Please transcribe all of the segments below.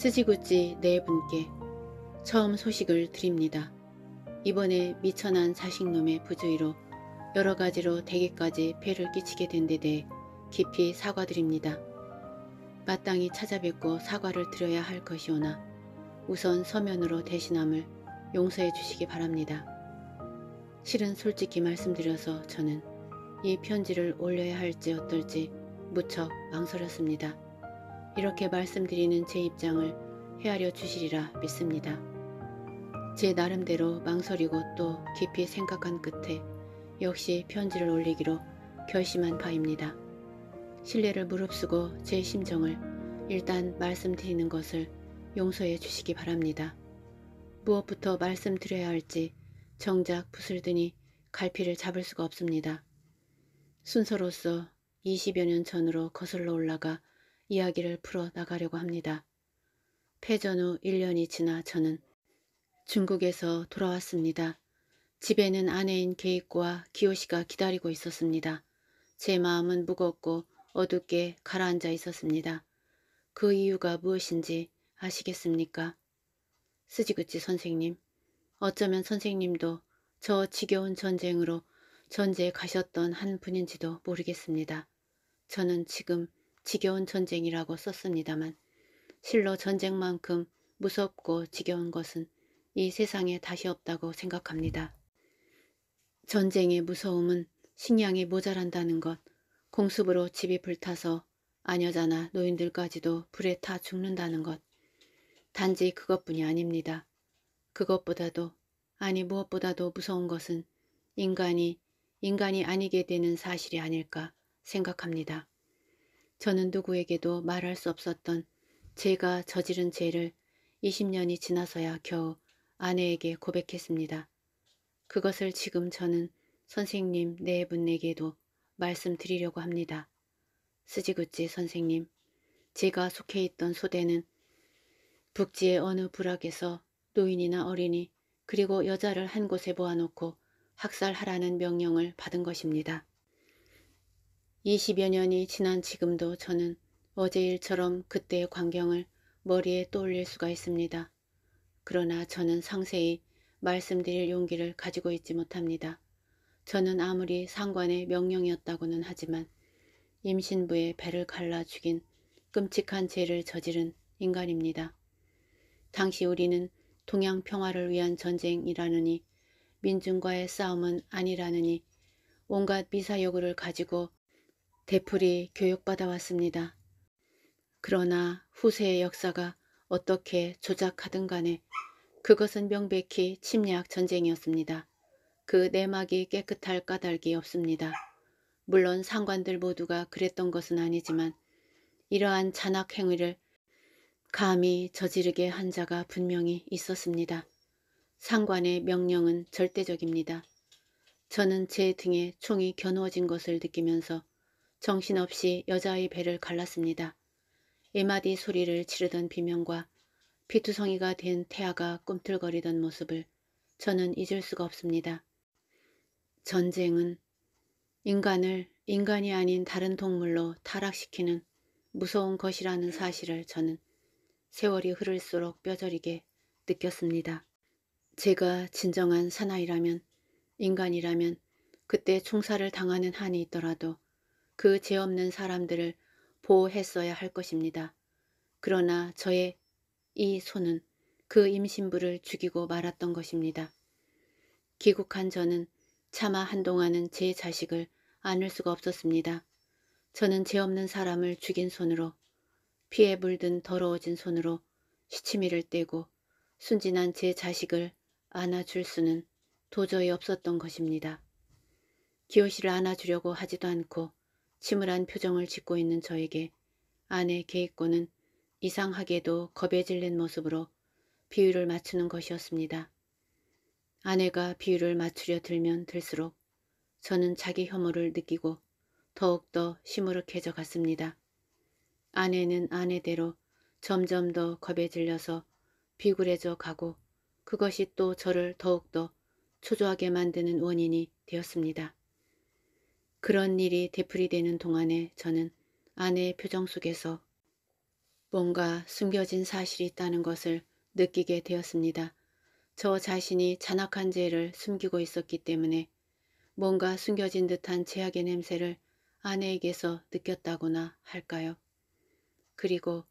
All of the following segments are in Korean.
스지구찌 네 분께 처음 소식을 드립니다. 이번에 미천한 자식놈의 부주의로 여러 가지로 대개까지 폐를 끼치게 된 데 대해 깊이 사과드립니다. 마땅히 찾아뵙고 사과를 드려야 할 것이오나 우선 서면으로 대신함을 용서해 주시기 바랍니다. 실은 솔직히 말씀드려서 저는 이 편지를 올려야 할지 어떨지 무척 망설였습니다. 이렇게 말씀드리는 제 입장을 헤아려 주시리라 믿습니다. 제 나름대로 망설이고 또 깊이 생각한 끝에 역시 편지를 올리기로 결심한 바입니다. 신뢰를 무릅쓰고 제 심정을 일단 말씀드리는 것을 용서해 주시기 바랍니다. 무엇부터 말씀드려야 할지 정작 부슬드니 갈피를 잡을 수가 없습니다. 순서로서 20여 년 전으로 거슬러 올라가 이야기를 풀어 나가려고 합니다. 패전 후 1년이 지나 저는 중국에서 돌아왔습니다. 집에는 아내인 게이코와 기요시가 기다리고 있었습니다. 제 마음은 무겁고 어둡게 가라앉아 있었습니다. 그 이유가 무엇인지 아시겠습니까? 스지그치 선생님, 어쩌면 선생님도 저 지겨운 전쟁으로 전제에 가셨던 한 분인지도 모르겠습니다. 저는 지금 지겨운 전쟁이라고 썼습니다만 실로 전쟁만큼 무섭고 지겨운 것은 이 세상에 다시 없다고 생각합니다. 전쟁의 무서움은 식량이 모자란다는 것, 공습으로 집이 불타서 아녀자나 노인들까지도 불에 타 죽는다는 것. 단지 그것뿐이 아닙니다. 그것보다도 아니 무엇보다도 무서운 것은 인간이 인간이 아니게 되는 사실이 아닐까 생각합니다. 저는 누구에게도 말할 수 없었던 제가 저지른 죄를 20년이 지나서야 겨우 아내에게 고백했습니다. 그것을 지금 저는 선생님 네 분에게도 말씀드리려고 합니다. 스지구찌 선생님, 제가 속해 있던 소대는 북지의 어느 부락에서 노인이나 어린이 그리고 여자를 한 곳에 모아놓고 학살하라는 명령을 받은 것입니다. 20여 년이 지난 지금도 저는 어제 일처럼 그때의 광경을 머리에 떠올릴 수가 있습니다. 그러나 저는 상세히 말씀드릴 용기를 가지고 있지 못합니다. 저는 아무리 상관의 명령이었다고는 하지만 임신부의 배를 갈라 죽인 끔찍한 죄를 저지른 인간입니다. 당시 우리는 동양 평화를 위한 전쟁이라느니 민중과의 싸움은 아니라느니 온갖 미사여구를 가지고 대풀이 교육받아 왔습니다. 그러나 후세의 역사가 어떻게 조작하든 간에 그것은 명백히 침략 전쟁이었습니다. 그 내막이 깨끗할 까닭이 없습니다. 물론 상관들 모두가 그랬던 것은 아니지만 이러한 잔악 행위를 감히 저지르게 한 자가 분명히 있었습니다. 상관의 명령은 절대적입니다. 저는 제 등에 총이 겨누어진 것을 느끼면서 정신없이 여자의 배를 갈랐습니다. 에마디 소리를 지르던 비명과 피투성이가 된 태아가 꿈틀거리던 모습을 저는 잊을 수가 없습니다. 전쟁은 인간을 인간이 아닌 다른 동물로 타락시키는 무서운 것이라는 사실을 저는 세월이 흐를수록 뼈저리게 느꼈습니다. 제가 진정한 사나이라면 인간이라면 그때 총살을 당하는 한이 있더라도 그죄 없는 사람들을 보호했어야 할 것입니다. 그러나 저의 이 손은 그 임신부를 죽이고 말았던 것입니다. 귀국한 저는 차마 한동안은 제 자식을 안을 수가 없었습니다. 저는 죄 없는 사람을 죽인 손으로 피에 물든 더러워진 손으로 시치미를 떼고 순진한 제 자식을 안아줄 수는 도저히 없었던 것입니다. 기호씨를 안아주려고 하지도 않고 침울한 표정을 짓고 있는 저에게 아내 개입고는 이상하게도 겁에 질린 모습으로 비유를 맞추는 것이었습니다. 아내가 비유를 맞추려 들면 들수록 저는 자기 혐오를 느끼고 더욱더 시무룩해져 갔습니다. 아내는 아내대로 점점 더 겁에 질려서 비굴해져 가고 그것이 또 저를 더욱더 초조하게 만드는 원인이 되었습니다. 그런 일이 되풀이되는 동안에 저는 아내의 표정 속에서 뭔가 숨겨진 사실이 있다는 것을 느끼게 되었습니다. 저 자신이 잔악한 죄를 숨기고 있었기 때문에 뭔가 숨겨진 듯한 죄악의 냄새를 아내에게서 느꼈다거나 할까요? 그리고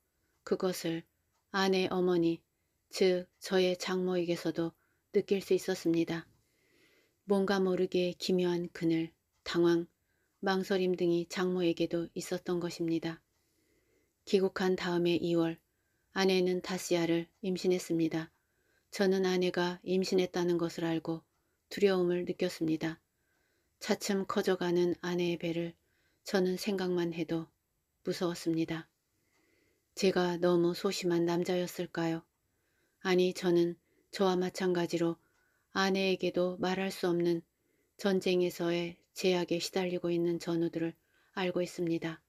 그것을 아내 어머니, 즉 저의 장모에게서도 느낄 수 있었습니다. 뭔가 모르게 기묘한 그늘, 당황, 망설임 등이 장모에게도 있었던 것입니다. 귀국한 다음에 2월 아내는 다시아를 임신했습니다. 저는 아내가 임신했다는 것을 알고 두려움을 느꼈습니다. 차츰 커져가는 아내의 배를 저는 생각만 해도 무서웠습니다. 제가 너무 소심한 남자였을까요? 아니 저는 저와 마찬가지로 아내에게도 말할 수 없는 전쟁에서의 제약에 시달리고 있는 전우들을 알고 있습니다.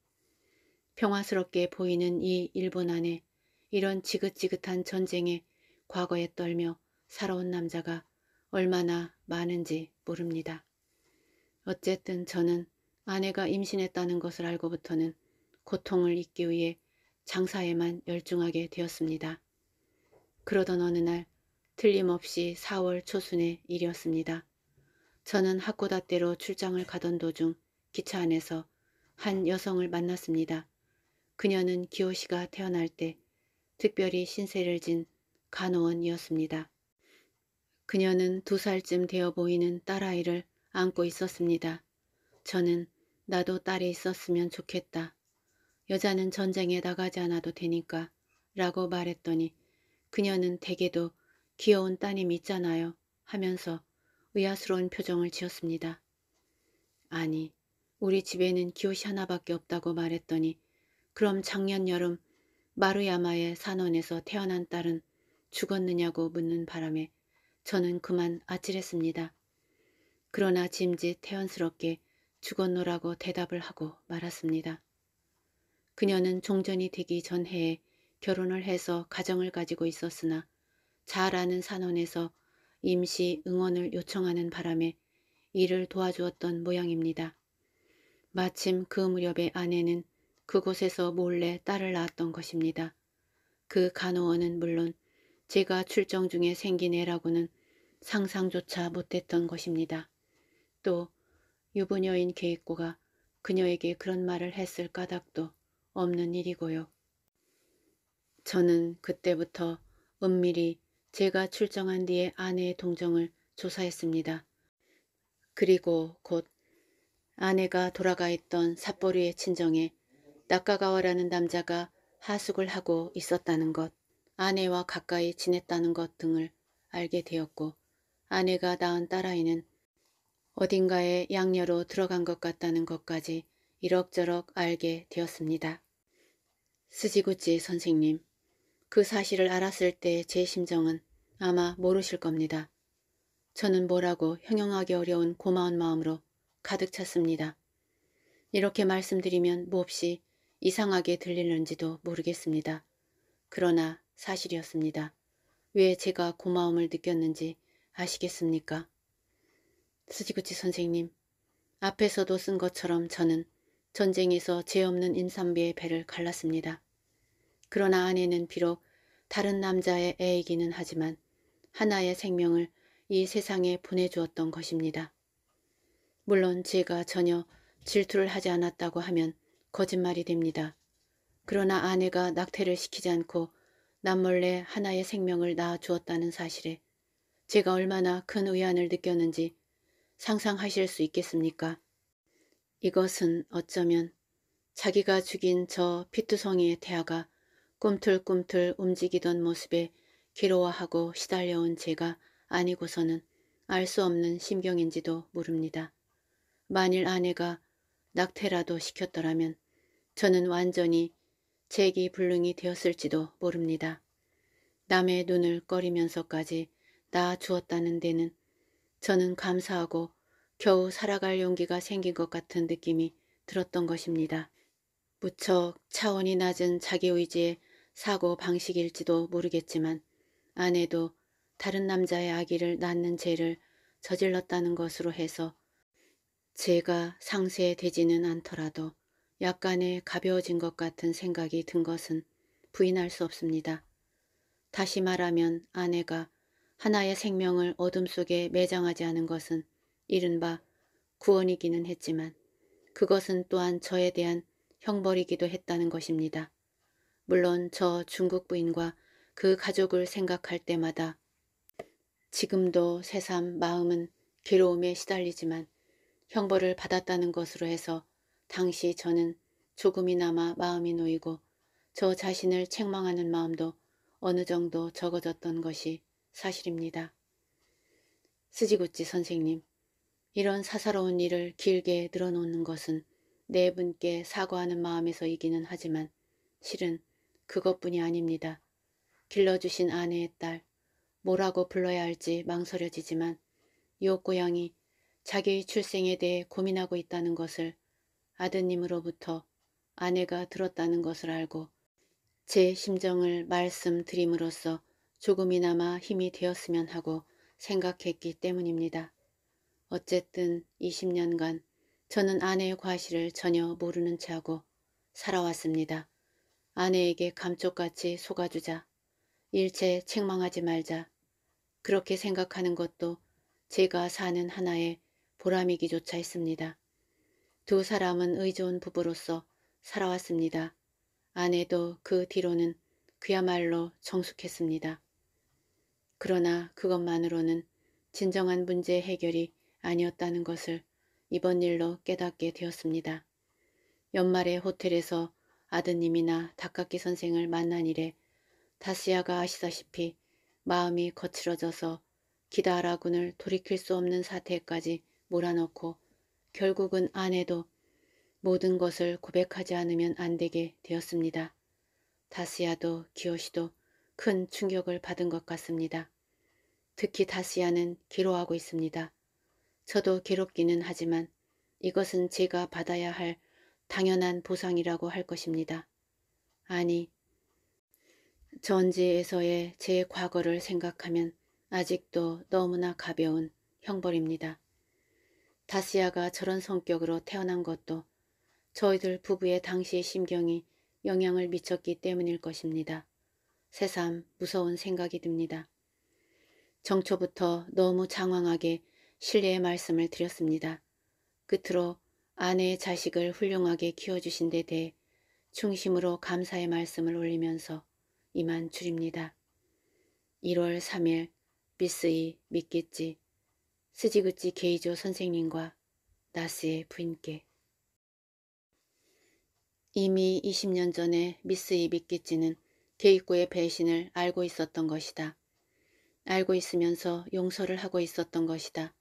평화스럽게 보이는 이 일본 안에 이런 지긋지긋한 전쟁에 과거에 떨며 살아온 남자가 얼마나 많은지 모릅니다. 어쨌든 저는 아내가 임신했다는 것을 알고부터는 고통을 잊기 위해 장사에만 열중하게 되었습니다. 그러던 어느 날 틀림없이 4월 초순에 일이었습니다. 저는 하코다때로 출장을 가던 도중 기차 안에서 한 여성을 만났습니다. 그녀는 기호씨가 태어날 때 특별히 신세를 진 간호원이었습니다. 그녀는 두 살쯤 되어 보이는 딸아이를 안고 있었습니다. 저는 나도 딸이 있었으면 좋겠다. 여자는 전쟁에 나가지 않아도 되니까 라고 말했더니 그녀는 대개도 귀여운 따님 있잖아요 하면서 의아스러운 표정을 지었습니다. 아니, 우리 집에는 기옷이 하나밖에 없다고 말했더니 그럼 작년 여름 마루야마의 산원에서 태어난 딸은 죽었느냐고 묻는 바람에 저는 그만 아찔했습니다. 그러나 짐짓 태연스럽게 죽었노라고 대답을 하고 말았습니다. 그녀는 종전이 되기 전해에 결혼을 해서 가정을 가지고 있었으나 잘 아는 산원에서 임시 응원을 요청하는 바람에 일을 도와주었던 모양입니다. 마침 그 무렵에 아내는 그곳에서 몰래 딸을 낳았던 것입니다. 그 간호원은 물론 제가 출정 중에 생긴 애라고는 상상조차 못했던 것입니다. 또 유부녀인 계획고가 그녀에게 그런 말을 했을 까닭도 없는 일이고요. 저는 그때부터 은밀히 제가 출정한 뒤에 아내의 동정을 조사했습니다. 그리고 곧 아내가 돌아가 있던 삿포리의 친정에 낙가가와라는 남자가 하숙을 하고 있었다는 것, 아내와 가까이 지냈다는 것 등을 알게 되었고 아내가 낳은 딸아이는 어딘가에 양녀로 들어간 것 같다는 것까지 이럭저럭 알게 되었습니다. 스지구치 선생님 그 사실을 알았을 때 제 심정은 아마 모르실 겁니다. 저는 뭐라고 형용하기 어려운 고마운 마음으로 가득 찼습니다. 이렇게 말씀드리면 몹시 이상하게 들리는지도 모르겠습니다. 그러나 사실이었습니다. 왜 제가 고마움을 느꼈는지 아시겠습니까? 스지구치 선생님, 앞에서도 쓴 것처럼 저는 전쟁에서 죄 없는 임산비의 배를 갈랐습니다. 그러나 아내는 비록 다른 남자의 애이기는 하지만 하나의 생명을 이 세상에 보내주었던 것입니다. 물론 제가 전혀 질투를 하지 않았다고 하면 거짓말이 됩니다. 그러나 아내가 낙태를 시키지 않고 남몰래 하나의 생명을 낳아주었다는 사실에 제가 얼마나 큰 의안을 느꼈는지 상상하실 수 있겠습니까? 이것은 어쩌면 자기가 죽인 저 피투성이의 태아가 꿈틀꿈틀 움직이던 모습에 괴로워하고 시달려온 제가 아니고서는 알 수 없는 심경인지도 모릅니다. 만일 아내가 낙태라도 시켰더라면 저는 완전히 재기불능이 되었을지도 모릅니다. 남의 눈을 꺼리면서까지 낳아 주었다는 데는 저는 감사하고 겨우 살아갈 용기가 생긴 것 같은 느낌이 들었던 것입니다. 무척 차원이 낮은 자기 의지에 사고 방식일지도 모르겠지만 아내도 다른 남자의 아기를 낳는 죄를 저질렀다는 것으로 해서 죄가 상세되지는 않더라도 약간의 가벼워진 것 같은 생각이 든 것은 부인할 수 없습니다. 다시 말하면 아내가 하나의 생명을 어둠 속에 매장하지 않은 것은 이른바 구원이기는 했지만 그것은 또한 저에 대한 형벌이기도 했다는 것입니다. 물론 저 중국 부인과 그 가족을 생각할 때마다 지금도 새삼 마음은 괴로움에 시달리지만 형벌을 받았다는 것으로 해서 당시 저는 조금이나마 마음이 놓이고 저 자신을 책망하는 마음도 어느 정도 적어졌던 것이 사실입니다. 스지구찌 선생님, 이런 사사로운 일을 길게 늘어놓는 것은 네 분께 사과하는 마음에서 이기는 하지만 실은 그것뿐이 아닙니다. 길러주신 아내의 딸, 뭐라고 불러야 할지 망설여지지만 이고양이 자기의 출생에 대해 고민하고 있다는 것을 아드님으로부터 아내가 들었다는 것을 알고 제 심정을 말씀드림으로써 조금이나마 힘이 되었으면 하고 생각했기 때문입니다. 어쨌든 20년간 저는 아내의 과실을 전혀 모르는 채 하고 살아왔습니다. 아내에게 감쪽같이 속아주자. 일체 책망하지 말자. 그렇게 생각하는 것도 제가 사는 하나의 보람이기조차 있습니다. 두 사람은 의좋은 부부로서 살아왔습니다. 아내도 그 뒤로는 그야말로 정숙했습니다. 그러나 그것만으로는 진정한 문제 해결이 아니었다는 것을 이번 일로 깨닫게 되었습니다. 연말에 호텔에서 아드님이나 닭깎이 선생을 만난 이래 다스야가 아시다시피 마음이 거칠어져서 기다라군을 돌이킬 수 없는 사태까지 몰아넣고 결국은 아내도 모든 것을 고백하지 않으면 안 되게 되었습니다. 다스야도 기요시도 큰 충격을 받은 것 같습니다. 특히 다스야는 기로하고 있습니다. 저도 괴롭기는 하지만 이것은 제가 받아야 할 당연한 보상이라고 할 것입니다. 아니, 전지에서의 제 과거를 생각하면 아직도 너무나 가벼운 형벌입니다. 다시아가 저런 성격으로 태어난 것도 저희들 부부의 당시의 심경이 영향을 미쳤기 때문일 것입니다. 새삼 무서운 생각이 듭니다. 정초부터 너무 장황하게 신뢰의 말씀을 드렸습니다. 끝으로 아내의 자식을 훌륭하게 키워주신 데 대해 충심으로 감사의 말씀을 올리면서 이만 줄입니다. 1월 3일 미스이 믿겠지 스지구치 게이조 선생님과 나스의 부인께 이미 20년 전에 미스이 믿겠지는 게이코의 배신을 알고 있었던 것이다. 알고 있으면서 용서를 하고 있었던 것이다.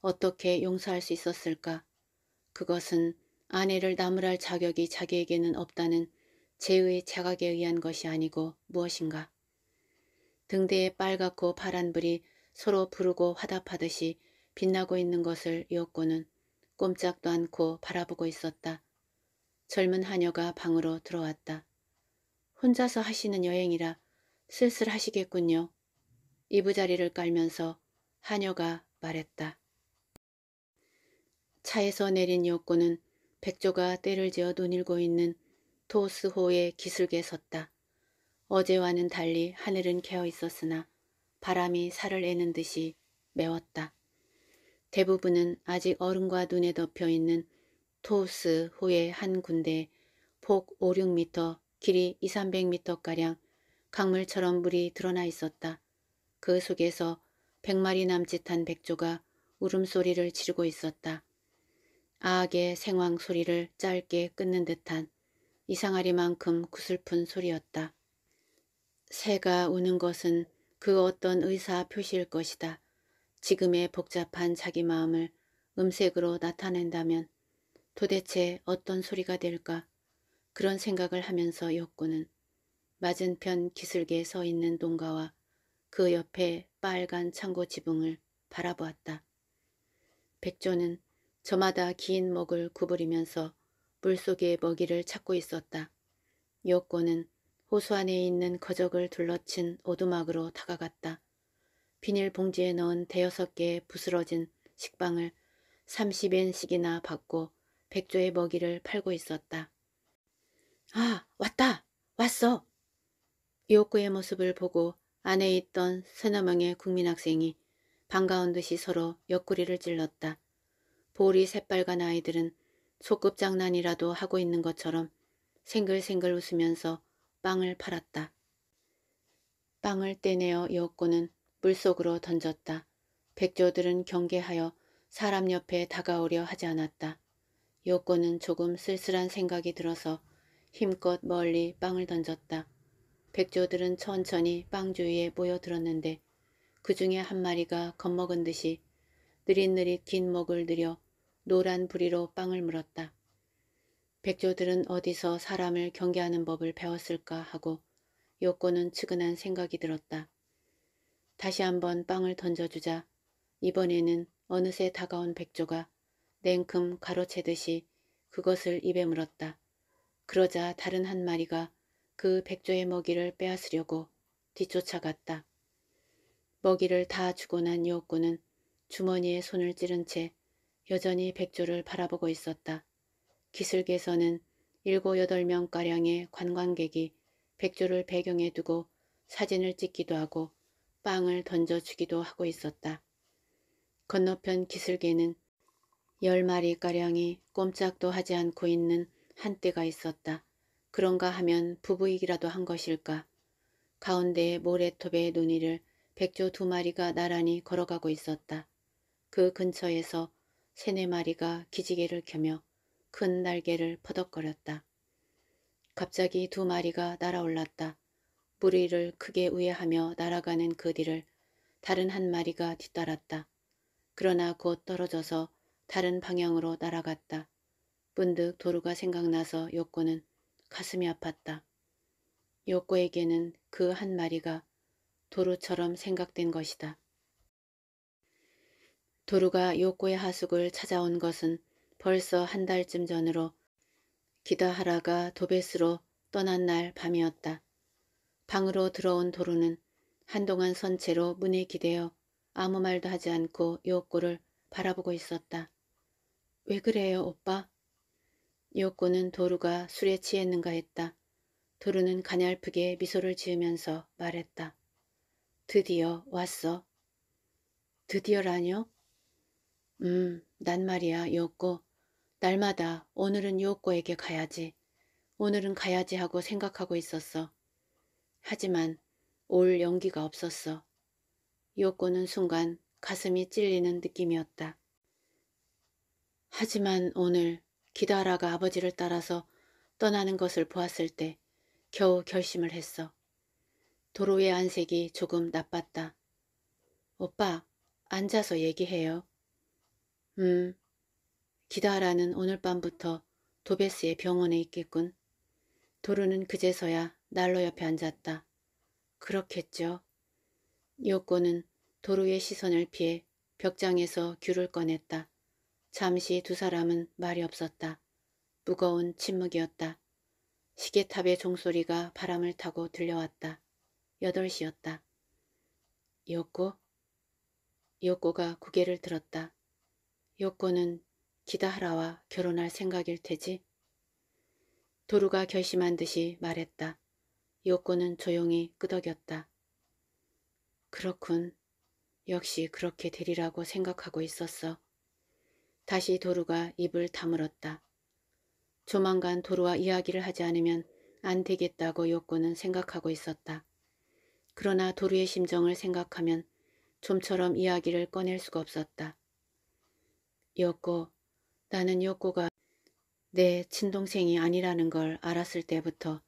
어떻게 용서할 수 있었을까? 그것은 아내를 나무랄 자격이 자기에게는 없다는 제의 자각에 의한 것이 아니고 무엇인가. 등대에 빨갛고 파란불이 서로 부르고 화답하듯이 빛나고 있는 것을 이었고는 꼼짝도 않고 바라보고 있었다. 젊은 하녀가 방으로 들어왔다. 혼자서 하시는 여행이라 슬슬 하시겠군요. 이부자리를 깔면서 하녀가 말했다. 차에서 내린 여꾼은 백조가 때를 지어 눈일고 있는 토스호의 기슭에 섰다. 어제와는 달리 하늘은 개어 있었으나 바람이 살을 애는 듯이 매웠다. 대부분은 아직 얼음과 눈에 덮여 있는 토스 호의 한 군데 폭 5, 6미터, 길이 2, 300미터가량 강물처럼 물이 드러나 있었다. 그 속에서 백마리 남짓한 백조가 울음소리를 지르고 있었다. 아악의 생황 소리를 짧게 끊는 듯한 이상하리만큼 구슬픈 소리였다. 새가 우는 것은 그 어떤 의사 표시일 것이다. 지금의 복잡한 자기 마음을 음색으로 나타낸다면 도대체 어떤 소리가 될까? 그런 생각을 하면서 욕구는 맞은편 기슭에 서 있는 농가와 그 옆에 빨간 창고 지붕을 바라보았다. 백조는 저마다 긴 목을 구부리면서 물속에 먹이를 찾고 있었다. 요꼬는 호수 안에 있는 거적을 둘러친 오두막으로 다가갔다. 비닐봉지에 넣은 대여섯 개의 부스러진 식빵을 30엔씩이나 받고 백조의 먹이를 팔고 있었다. 아, 왔다! 왔어! 요옥의 모습을 보고 안에 있던 서너 명의 국민학생이 반가운 듯이 서로 옆구리를 찔렀다. 보리 새빨간 아이들은 소꿉장난이라도 하고 있는 것처럼 생글생글 웃으면서 빵을 팔았다. 빵을 떼내어 여옥고는 물속으로 던졌다. 백조들은 경계하여 사람 옆에 다가오려 하지 않았다. 여옥고는 조금 쓸쓸한 생각이 들어서 힘껏 멀리 빵을 던졌다. 백조들은 천천히 빵 주위에 모여들었는데 그 중에 한 마리가 겁먹은 듯이 느릿느릿 긴 목을 들여 노란 부리로 빵을 물었다. 백조들은 어디서 사람을 경계하는 법을 배웠을까 하고 요코는 측은한 생각이 들었다. 다시 한번 빵을 던져주자 이번에는 어느새 다가온 백조가 냉큼 가로채듯이 그것을 입에 물었다. 그러자 다른 한 마리가 그 백조의 먹이를 빼앗으려고 뒤쫓아갔다. 먹이를 다 주고 난요옥군은 주머니에 손을 찌른 채 여전히 백조를 바라보고 있었다. 기슭에서는 일곱 여덟 명가량의 관광객이 백조를 배경에 두고 사진을 찍기도 하고 빵을 던져주기도 하고 있었다. 건너편 기슭에는 열 마리가량이 꼼짝도 하지 않고 있는 한때가 있었다. 그런가 하면 부부이기라도 한 것일까. 가운데 모래톱의 눈이를 백조 두 마리가 나란히 걸어가고 있었다. 그 근처에서 세네 마리가 기지개를 켜며 큰 날개를 퍼덕거렸다. 갑자기 두 마리가 날아올랐다. 무리를 크게 우회하며 날아가는 그 뒤를 다른 한 마리가 뒤따랐다. 그러나 곧 떨어져서 다른 방향으로 날아갔다. 문득 도루가 생각나서 요코는 가슴이 아팠다. 요코에게는 그 한 마리가 도루처럼 생각된 것이다. 도루가 요코의 하숙을 찾아온 것은 벌써 한 달쯤 전으로 기다하라가 도베스로 떠난 날 밤이었다. 방으로 들어온 도루는 한동안 선체로 문에 기대어 아무 말도 하지 않고 요코를 바라보고 있었다. 왜 그래요 오빠? 요코는 도루가 술에 취했는가 했다. 도루는 가냘프게 미소를 지으면서 말했다. 드디어 왔어. 드디어라뇨? 음, 난 말이야, 요꼬 날마다 오늘은 요꼬에게 가야지. 오늘은 가야지 하고 생각하고 있었어. 하지만 올 용기가 없었어. 요꼬는 순간 가슴이 찔리는 느낌이었다. 하지만 오늘 기다라가 아버지를 따라서 떠나는 것을 보았을 때 겨우 결심을 했어. 도로의 안색이 조금 나빴다. 오빠, 앉아서 얘기해요. 음, 기다라는 오늘 밤부터 도베스의 병원에 있겠군. 도루는 그제서야 날로 옆에 앉았다. 그렇겠죠. 요코는 도루의 시선을 피해 벽장에서 귤을 꺼냈다. 잠시 두 사람은 말이 없었다. 무거운 침묵이었다. 시계탑의 종소리가 바람을 타고 들려왔다. 여덟시였다 요코? 요코가 고개를 들었다. 요건은 기다하라와 결혼할 생각일 테지. 도루가 결심한 듯이 말했다. 요건은 조용히 끄덕였다. 그렇군. 역시 그렇게 되리라고 생각하고 있었어. 다시 도루가 입을 다물었다. 조만간 도루와 이야기를 하지 않으면 안 되겠다고 요건은 생각하고 있었다. 그러나 도루의 심정을 생각하면 좀처럼 이야기를 꺼낼 수가 없었다. 여꼬, 나는 여꼬가 내 친동생이 아니라는 걸 알았을 때부터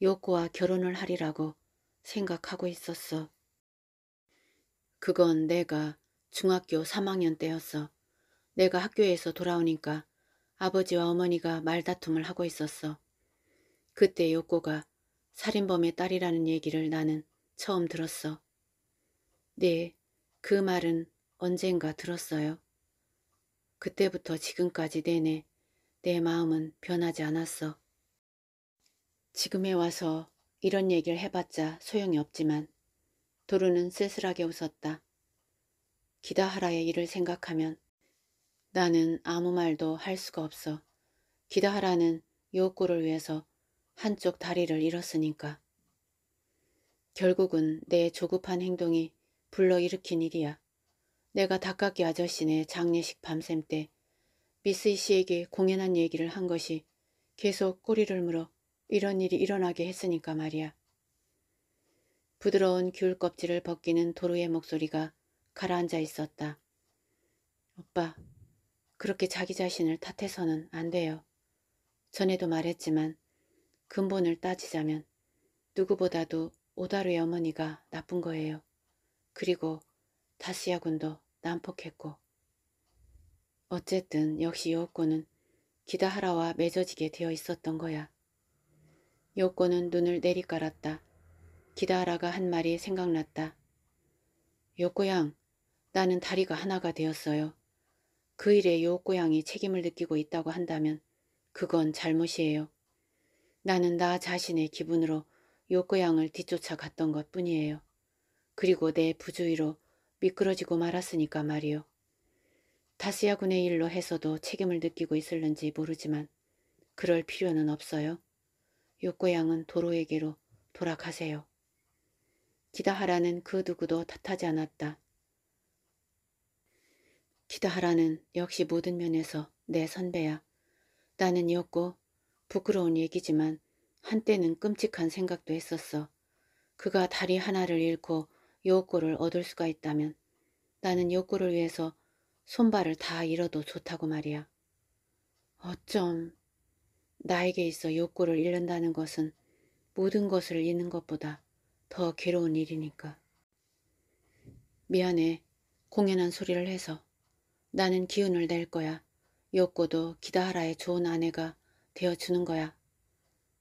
여꼬와 결혼을 하리라고 생각하고 있었어. 그건 내가 중학교 3학년 때였어. 내가 학교에서 돌아오니까 아버지와 어머니가 말다툼을 하고 있었어. 그때 요꼬가 살인범의 딸이라는 얘기를 나는 처음 들었어. 네, 그 말은 언젠가 들었어요. 그때부터 지금까지 내내 내 마음은 변하지 않았어. 지금에 와서 이런 얘기를 해봤자 소용이 없지만 도루는 쓸쓸하게 웃었다. 기다하라의 일을 생각하면 나는 아무 말도 할 수가 없어. 기다하라는 요구를 위해서 한쪽 다리를 잃었으니까. 결국은 내 조급한 행동이 불러일으킨 일이야. 내가 닭깎이 아저씨네 장례식 밤샘 때 미스이 씨에게 공연한 얘기를 한 것이 계속 꼬리를 물어 이런 일이 일어나게 했으니까 말이야. 부드러운 귤 껍질을 벗기는 도로의 목소리가 가라앉아 있었다. 오빠, 그렇게 자기 자신을 탓해서는 안 돼요. 전에도 말했지만 근본을 따지자면 누구보다도 오다루의 어머니가 나쁜 거예요. 그리고 다스야 군도 난폭했고 어쨌든 역시 요호는 기다하라와 맺어지게 되어 있었던 거야. 요호는 눈을 내리깔았다. 기다하라가 한 말이 생각났다. 요호양 나는 다리가 하나가 되었어요. 그 일에 요호양이 책임을 느끼고 있다고 한다면 그건 잘못이에요. 나는 나 자신의 기분으로 요고양을 뒤쫓아 갔던 것 뿐이에요. 그리고 내 부주의로 미끄러지고 말았으니까 말이요. 다스야군의 일로 해서도 책임을 느끼고 있을는지 모르지만 그럴 필요는 없어요. 욕고양은 도로에게로 돌아가세요. 기다하라는 그 누구도 탓하지 않았다. 기다하라는 역시 모든 면에서 내 선배야. 나는 였고 부끄러운 얘기지만 한때는 끔찍한 생각도 했었어. 그가 다리 하나를 잃고 욕구를 얻을 수가 있다면 나는 욕구를 위해서 손발을 다 잃어도 좋다고 말이야. 어쩜 나에게 있어 욕구를 잃는다는 것은 모든 것을 잃는 것보다 더 괴로운 일이니까. 미안해. 공연한 소리를 해서. 나는 기운을 낼 거야. 욕구도 기다하라의 좋은 아내가 되어주는 거야.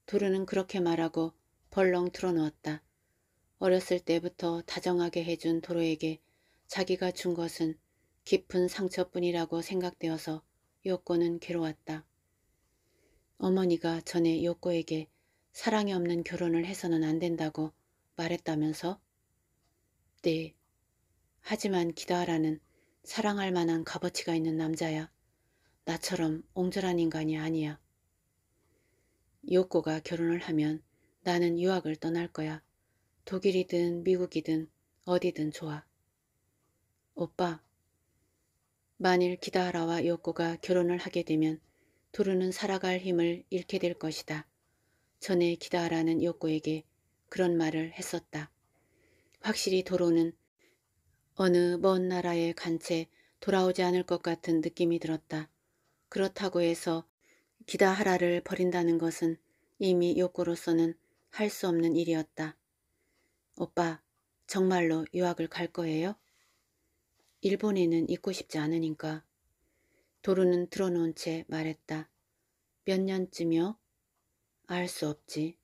두루는 그렇게 말하고 벌렁 틀어놓았다. 어렸을 때부터 다정하게 해준 도로에게 자기가 준 것은 깊은 상처뿐이라고 생각되어서 요코는 괴로웠다. 어머니가 전에 요코에게 사랑이 없는 결혼을 해서는 안 된다고 말했다면서? 네. 하지만 기다라는 사랑할 만한 값어치가 있는 남자야. 나처럼 옹졸한 인간이 아니야. 요코가 결혼을 하면 나는 유학을 떠날 거야. 독일이든 미국이든 어디든 좋아. 오빠, 만일 기다라와 요코가 결혼을 하게 되면 두루는 살아갈 힘을 잃게 될 것이다. 전에 기다라는 요코에게 그런 말을 했었다. 확실히 도로는 어느 먼 나라에 간 채 돌아오지 않을 것 같은 느낌이 들었다. 그렇다고 해서 기다하라를 버린다는 것은 이미 요코로서는 할 수 없는 일이었다. 오빠, 정말로 유학을 갈 거예요? 일본에는 있고 싶지 않으니까. 도루는 들어놓은 채 말했다. 몇 년쯤이요? 알 수 없지.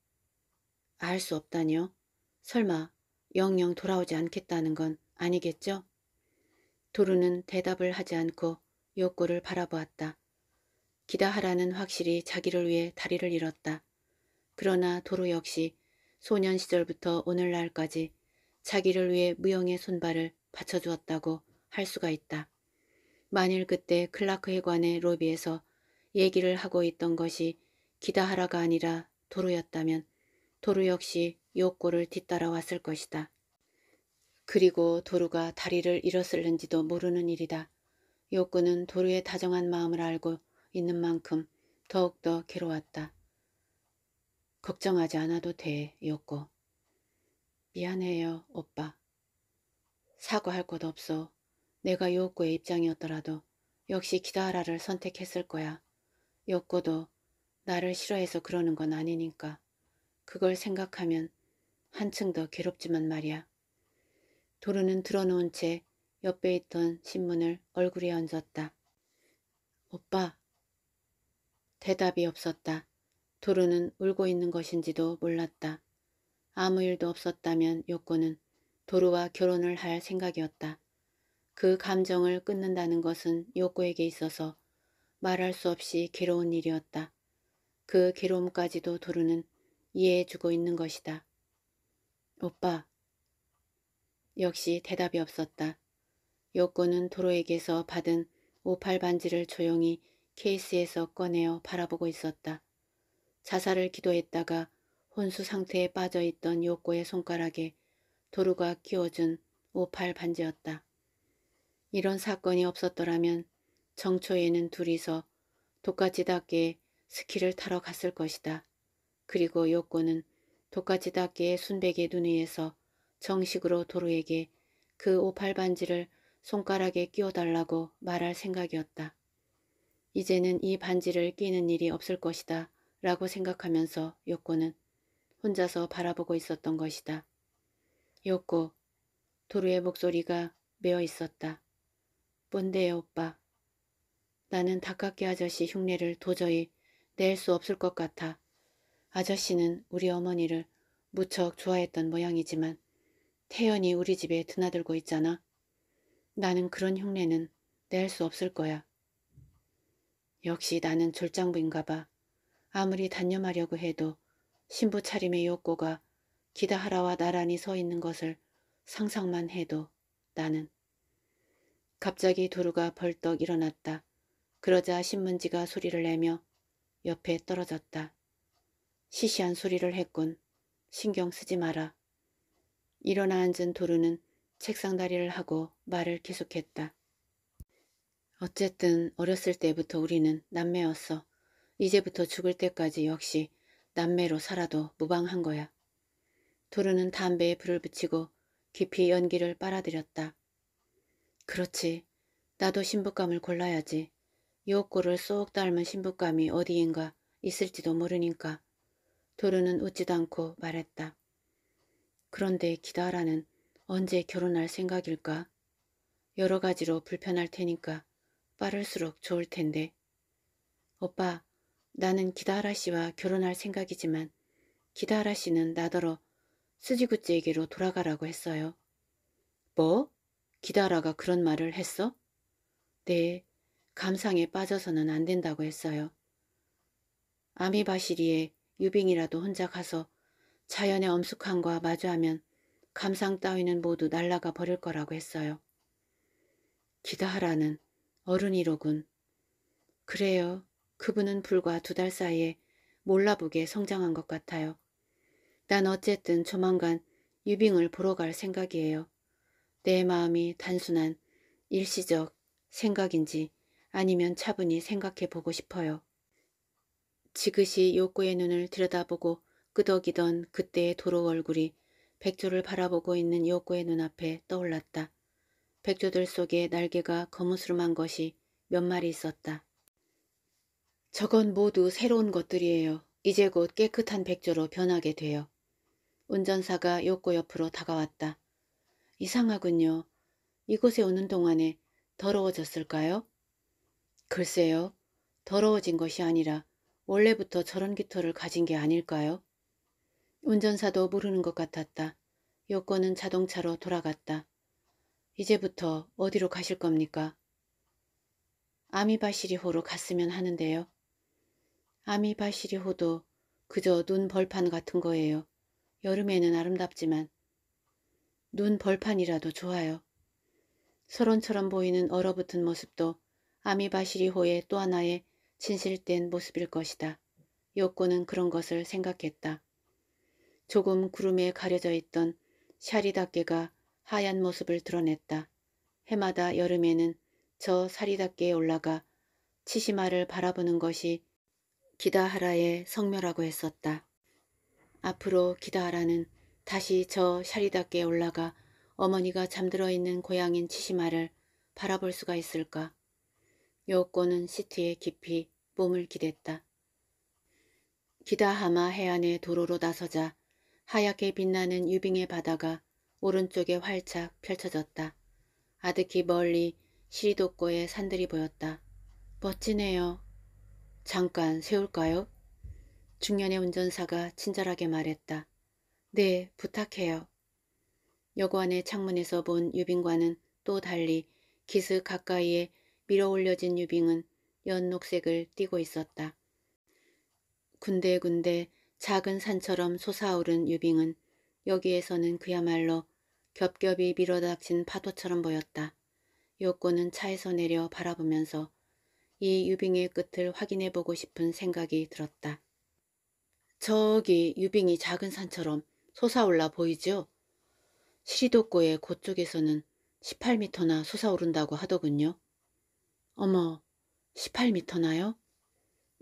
알 수 없다뇨? 설마 영영 돌아오지 않겠다는 건 아니겠죠? 도루는 대답을 하지 않고 욕구를 바라보았다. 기다하라는 확실히 자기를 위해 다리를 잃었다. 그러나 도루 역시 소년 시절부터 오늘날까지 자기를 위해 무용의 손발을 받쳐주었다고 할 수가 있다. 만일 그때 클라크 회관의 로비에서 얘기를 하고 있던 것이 기다하라가 아니라 도루였다면 도루 역시 욕꼬를 뒤따라왔을 것이다. 그리고 도루가 다리를 잃었을는지도 모르는 일이다. 욕구는 도루의 다정한 마음을 알고 있는 만큼 더욱더 괴로웠다. 걱정하지 않아도 돼, 이고 미안해요, 오빠. 사과할 것 없어. 내가 요코의 입장이었더라도 역시 기다라를 선택했을 거야. 요코도 나를 싫어해서 그러는 건 아니니까. 그걸 생각하면 한층 더 괴롭지만 말이야. 도루는 들어놓은 채 옆에 있던 신문을 얼굴에 얹었다. 오빠. 대답이 없었다. 도루는 울고 있는 것인지도 몰랐다. 아무 일도 없었다면 요코는 도루와 결혼을 할 생각이었다. 그 감정을 끊는다는 것은 요코에게 있어서 말할 수 없이 괴로운 일이었다. 그 괴로움까지도 도루는 이해해주고 있는 것이다. 오빠. 역시 대답이 없었다. 요코는 도로에게서 받은 오팔 반지를 조용히 케이스에서 꺼내어 바라보고 있었다. 자살을 기도했다가 혼수 상태에 빠져있던 요코의 손가락에 도루가 끼워준 오팔 반지였다. 이런 사건이 없었더라면 정초에는 둘이서 독가지답게 스키를 타러 갔을 것이다. 그리고 요코는 독가지답게의 순백의 눈 위에서 정식으로 도루에게 그 오팔 반지를 손가락에 끼워달라고 말할 생각이었다. 이제는 이 반지를 끼는 일이 없을 것이다. 라고 생각하면서 요코는 혼자서 바라보고 있었던 것이다. 요코, 도루의 목소리가 메어 있었다. 뭔데요 오빠? 나는 닭깎이 아저씨 흉내를 도저히 낼 수 없을 것 같아. 아저씨는 우리 어머니를 무척 좋아했던 모양이지만 태연이 우리 집에 드나들고 있잖아. 나는 그런 흉내는 낼 수 없을 거야. 역시 나는 졸장부인가 봐. 아무리 단념하려고 해도 신부 차림의 욕구가 기다하라와 나란히 서 있는 것을 상상만 해도 나는 갑자기 도루가 벌떡 일어났다. 그러자 신문지가 소리를 내며 옆에 떨어졌다. 시시한 소리를 했군. 신경 쓰지 마라. 일어나 앉은 도루는 책상 다리를 하고 말을 계속했다. 어쨌든 어렸을 때부터 우리는 남매였어. 이제부터 죽을 때까지 역시 남매로 살아도 무방한 거야. 도르는 담배에 불을 붙이고 깊이 연기를 빨아들였다. 그렇지. 나도 신부감을 골라야지. 요꼬를 쏙 닮은 신부감이 어디인가 있을지도 모르니까. 도르는 웃지도 않고 말했다. 그런데 기다라는 언제 결혼할 생각일까? 여러 가지로 불편할 테니까 빠를수록 좋을 텐데. 오빠, 나는 기다라 씨와 결혼할 생각이지만 기다라 씨는 나더러 스지구찌에게로 돌아가라고 했어요. 뭐? 기다라가 그런 말을 했어? 네, 감상에 빠져서는 안 된다고 했어요. 아미바시리에 유빙이라도 혼자 가서 자연의 엄숙함과 마주하면 감상 따위는 모두 날라가 버릴 거라고 했어요. 기다하라는 어른이로군. 그래요. 그분은 불과 두 달 사이에 몰라보게 성장한 것 같아요. 난 어쨌든 조만간 유빙을 보러 갈 생각이에요. 내 마음이 단순한 일시적 생각인지 아니면 차분히 생각해 보고 싶어요. 지그시 욕구의 눈을 들여다보고 끄덕이던 그때의 도로 얼굴이 백조를 바라보고 있는 욕구의 눈앞에 떠올랐다. 백조들 속에 날개가 거무스름한 것이 몇 마리 있었다. 저건 모두 새로운 것들이에요. 이제 곧 깨끗한 백조로 변하게 돼요. 운전사가 욕고 옆으로 다가왔다. 이상하군요. 이곳에 오는 동안에 더러워졌을까요? 글쎄요. 더러워진 것이 아니라 원래부터 저런 깃털을 가진 게 아닐까요? 운전사도 모르는 것 같았다. 요건은 자동차로 돌아갔다. 이제부터 어디로 가실 겁니까? 아미바시리호로 갔으면 하는데요. 아미바시리 호도 그저 눈 벌판 같은 거예요. 여름에는 아름답지만 눈 벌판이라도 좋아요. 서론처럼 보이는 얼어붙은 모습도 아미바시리호의 또 하나의 진실된 모습일 것이다. 요코는 그런 것을 생각했다. 조금 구름에 가려져 있던 샤리다케가 하얀 모습을 드러냈다. 해마다 여름에는 저 사리다케에 올라가 치시마를 바라보는 것이 기다하라의 성묘라고 했었다. 앞으로 기다하라는 다시 저 샤리다께 올라가 어머니가 잠들어 있는 고향인 치시마를 바라볼 수가 있을까. 요꼬는 시트에 깊이 몸을 기댔다. 기다하마 해안의 도로로 나서자 하얗게 빛나는 유빙의 바다가 오른쪽에 활짝 펼쳐졌다. 아득히 멀리 시리도꼬의 산들이 보였다. 멋지네요. 잠깐 세울까요? 중년의 운전사가 친절하게 말했다. 네, 부탁해요. 여관의 창문에서 본 유빙과는 또 달리 기스 가까이에 밀어올려진 유빙은 연녹색을 띠고 있었다. 군데군데 작은 산처럼 솟아오른 유빙은 여기에서는 그야말로 겹겹이 밀어닥친 파도처럼 보였다. 여권은 차에서 내려 바라보면서 이 유빙의 끝을 확인해 보고 싶은 생각이 들었다. 저기 유빙이 작은 산처럼 솟아올라 보이죠? 시리도코의 고쪽에서는 1 8미터나 솟아오른다고 하더군요. 어머, 1 8미터나요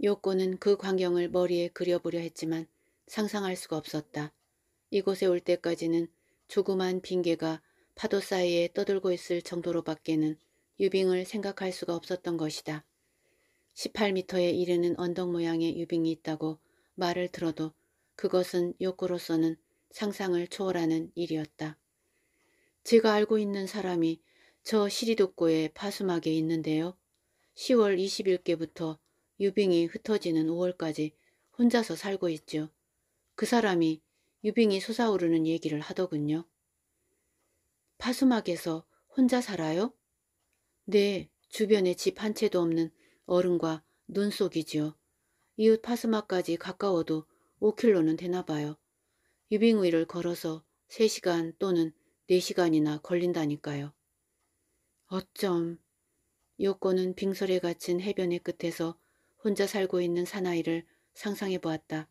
요코는 그 광경을 머리에 그려보려 했지만 상상할 수가 없었다. 이곳에 올 때까지는 조그만 빙계가 파도 사이에 떠들고 있을 정도로밖에는 유빙을 생각할 수가 없었던 것이다. 18미터에 이르는 언덕 모양의 유빙이 있다고 말을 들어도 그것은 욕구로서는 상상을 초월하는 일이었다. 제가 알고 있는 사람이 저 시리도코의 파수막에 있는데요. 10월 20일께부터 유빙이 흩어지는 5월까지 혼자서 살고 있죠. 그 사람이 유빙이 솟아오르는 얘기를 하더군요. 파수막에서 혼자 살아요? 네, 주변에 집 한 채도 없는 얼음과 눈 속이지요. 이웃 파스마까지 가까워도 5킬로는 되나 봐요. 유빙 위를 걸어서 3시간 또는 4시간이나 걸린다니까요. 어쩜. 요코는 빙설에 갇힌 해변의 끝에서 혼자 살고 있는 사나이를 상상해 보았다.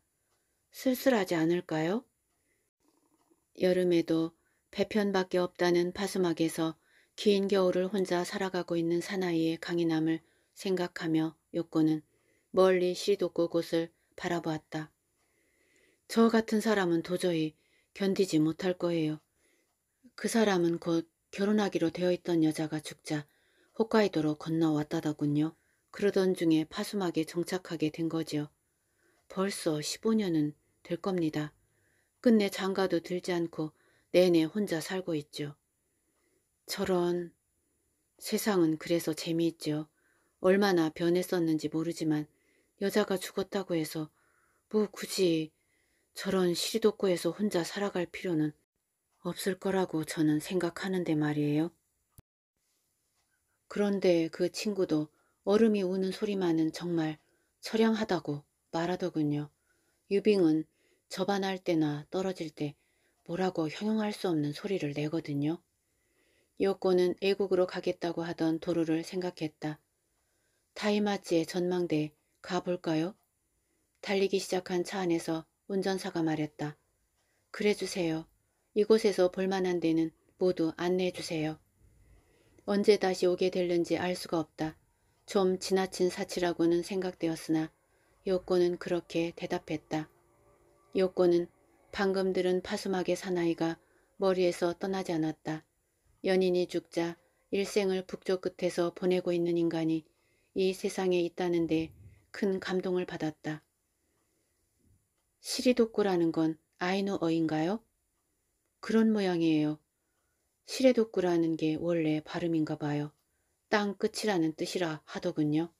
쓸쓸하지 않을까요? 여름에도 배편밖에 없다는 파스막에서긴 겨울을 혼자 살아가고 있는 사나이의 강인함을 생각하며 욕구는 멀리 시도 그곳을 바라보았다. 저 같은 사람은 도저히 견디지 못할 거예요. 그 사람은 곧 결혼하기로 되어 있던 여자가 죽자 홋카이도로 건너왔다더군요. 그러던 중에 파수막에 정착하게 된 거지요. 벌써 15년은 될 겁니다. 끝내 장가도 들지 않고 내내 혼자 살고 있죠. 저런 세상은 그래서 재미있죠. 얼마나 변했었는지 모르지만 여자가 죽었다고 해서 뭐 굳이 저런 시리도코에서 혼자 살아갈 필요는 없을 거라고 저는 생각하는데 말이에요. 그런데 그 친구도 얼음이 우는 소리만은 정말 처량하다고 말하더군요. 유빙은 저반할 때나 떨어질 때 뭐라고 형용할 수 없는 소리를 내거든요. 여권은 애국으로 가겠다고 하던 도로를 생각했다. 타이마치의 전망대 가볼까요? 달리기 시작한 차 안에서 운전사가 말했다. 그래주세요. 이곳에서 볼만한 데는 모두 안내해주세요. 언제 다시 오게 될는지 알 수가 없다. 좀 지나친 사치라고는 생각되었으나 요코는 그렇게 대답했다. 요코는 방금 들은 파수막의 사나이가 머리에서 떠나지 않았다. 연인이 죽자 일생을 북쪽 끝에서 보내고 있는 인간이 이 세상에 있다는데 큰 감동을 받았다. 시리도꾸라는 건 아이누어인가요? 그런 모양이에요. 시레도꾸라는 게 원래 발음인가 봐요. 땅 끝이라는 뜻이라 하더군요.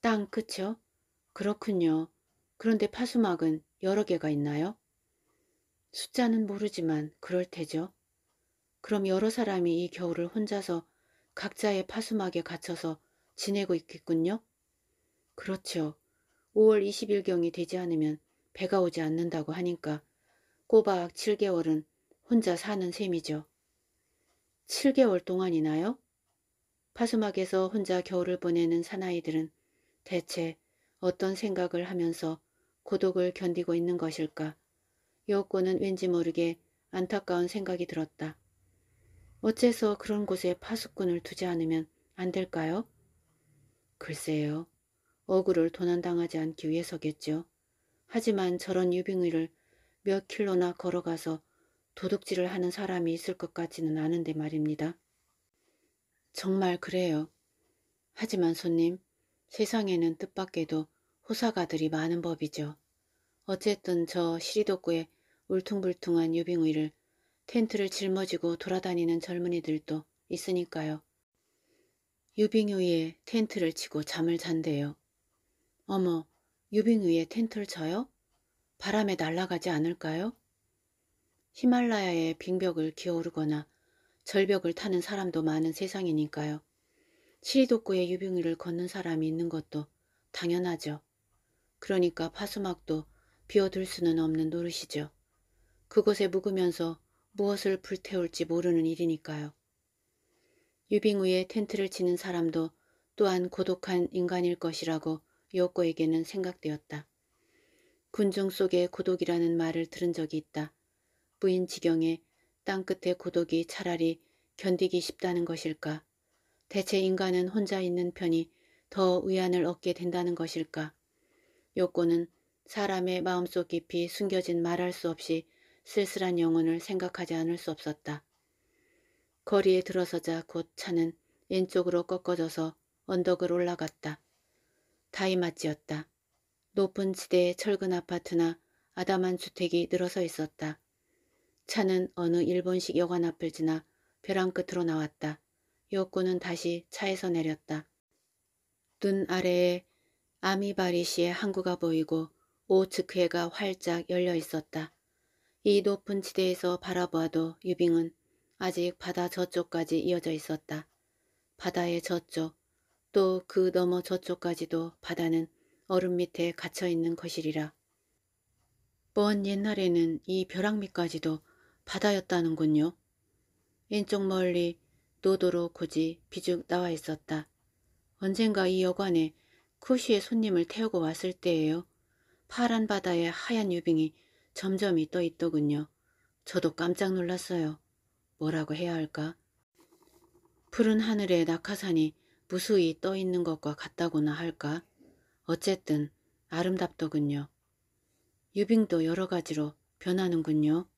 땅 끝이요? 그렇군요. 그런데 파수막은 여러 개가 있나요? 숫자는 모르지만 그럴 테죠. 그럼 여러 사람이 이 겨울을 혼자서 각자의 파수막에 갇혀서 지내고 있겠군요. 그렇죠. 5월 20일경이 되지 않으면 배가 오지 않는다고 하니까 꼬박 7개월은 혼자 사는 셈이죠. 7개월 동안이나요? 파수막에서 혼자 겨울을 보내는 사나이들은 대체 어떤 생각을 하면서 고독을 견디고 있는 것일까? 여옥고는 왠지 모르게 안타까운 생각이 들었다. 어째서 그런 곳에 파수꾼을 두지 않으면 안 될까요? 글쎄요. 억울을 도난당하지 않기 위해서겠죠. 하지만 저런 유빙의를 몇 킬로나 걸어가서 도둑질을 하는 사람이 있을 것 같지는 않은데 말입니다. 정말 그래요. 하지만 손님, 세상에는 뜻밖에도 호사가들이 많은 법이죠. 어쨌든 저 시리도구의 울퉁불퉁한 유빙의를 텐트를 짊어지고 돌아다니는 젊은이들도 있으니까요. 유빙 위에 텐트를 치고 잠을 잔대요. 어머, 유빙 위에 텐트를 쳐요? 바람에 날아가지 않을까요? 히말라야의 빙벽을 기어오르거나 절벽을 타는 사람도 많은 세상이니까요. 시리도쿠의 유빙위를 걷는 사람이 있는 것도 당연하죠. 그러니까 파수막도 비워둘 수는 없는 노릇이죠. 그곳에 묵으면서 무엇을 불태울지 모르는 일이니까요. 유빙우에 텐트를 치는 사람도 또한 고독한 인간일 것이라고 요코에게는 생각되었다. 군중 속에 고독이라는 말을 들은 적이 있다. 부인 지경에 땅끝의 고독이 차라리 견디기 쉽다는 것일까? 대체 인간은 혼자 있는 편이 더 위안을 얻게 된다는 것일까? 요코는 사람의 마음속 깊이 숨겨진 말할 수 없이 쓸쓸한 영혼을 생각하지 않을 수 없었다. 거리에 들어서자 곧 차는 왼쪽으로 꺾어져서 언덕을 올라갔다. 다이마치였다. 높은 지대에 철근 아파트나 아담한 주택이 늘어서 있었다. 차는 어느 일본식 여관 앞을 지나 벼랑 끝으로 나왔다. 여꾸은 다시 차에서 내렸다. 눈 아래에 아미바리시의 항구가 보이고 오츠크해가 활짝 열려 있었다. 이 높은 지대에서 바라보아도 유빙은 아직 바다 저쪽까지 이어져 있었다. 바다의 저쪽, 또 그 너머 저쪽까지도 바다는 얼음 밑에 갇혀 있는 것이리라. 먼 옛날에는 이 벼락 밑까지도 바다였다는군요. 왼쪽 멀리 노도로 고지 비죽 나와 있었다. 언젠가 이 여관에 쿠시의 손님을 태우고 왔을 때에요. 파란 바다에 하얀 유빙이 점점이 떠 있더군요. 저도 깜짝 놀랐어요. 뭐라고 해야 할까? 푸른 하늘에 낙하산이 무수히 떠 있는 것과 같다고나 할까? 어쨌든 아름답더군요. 유빙도 여러 가지로 변하는군요.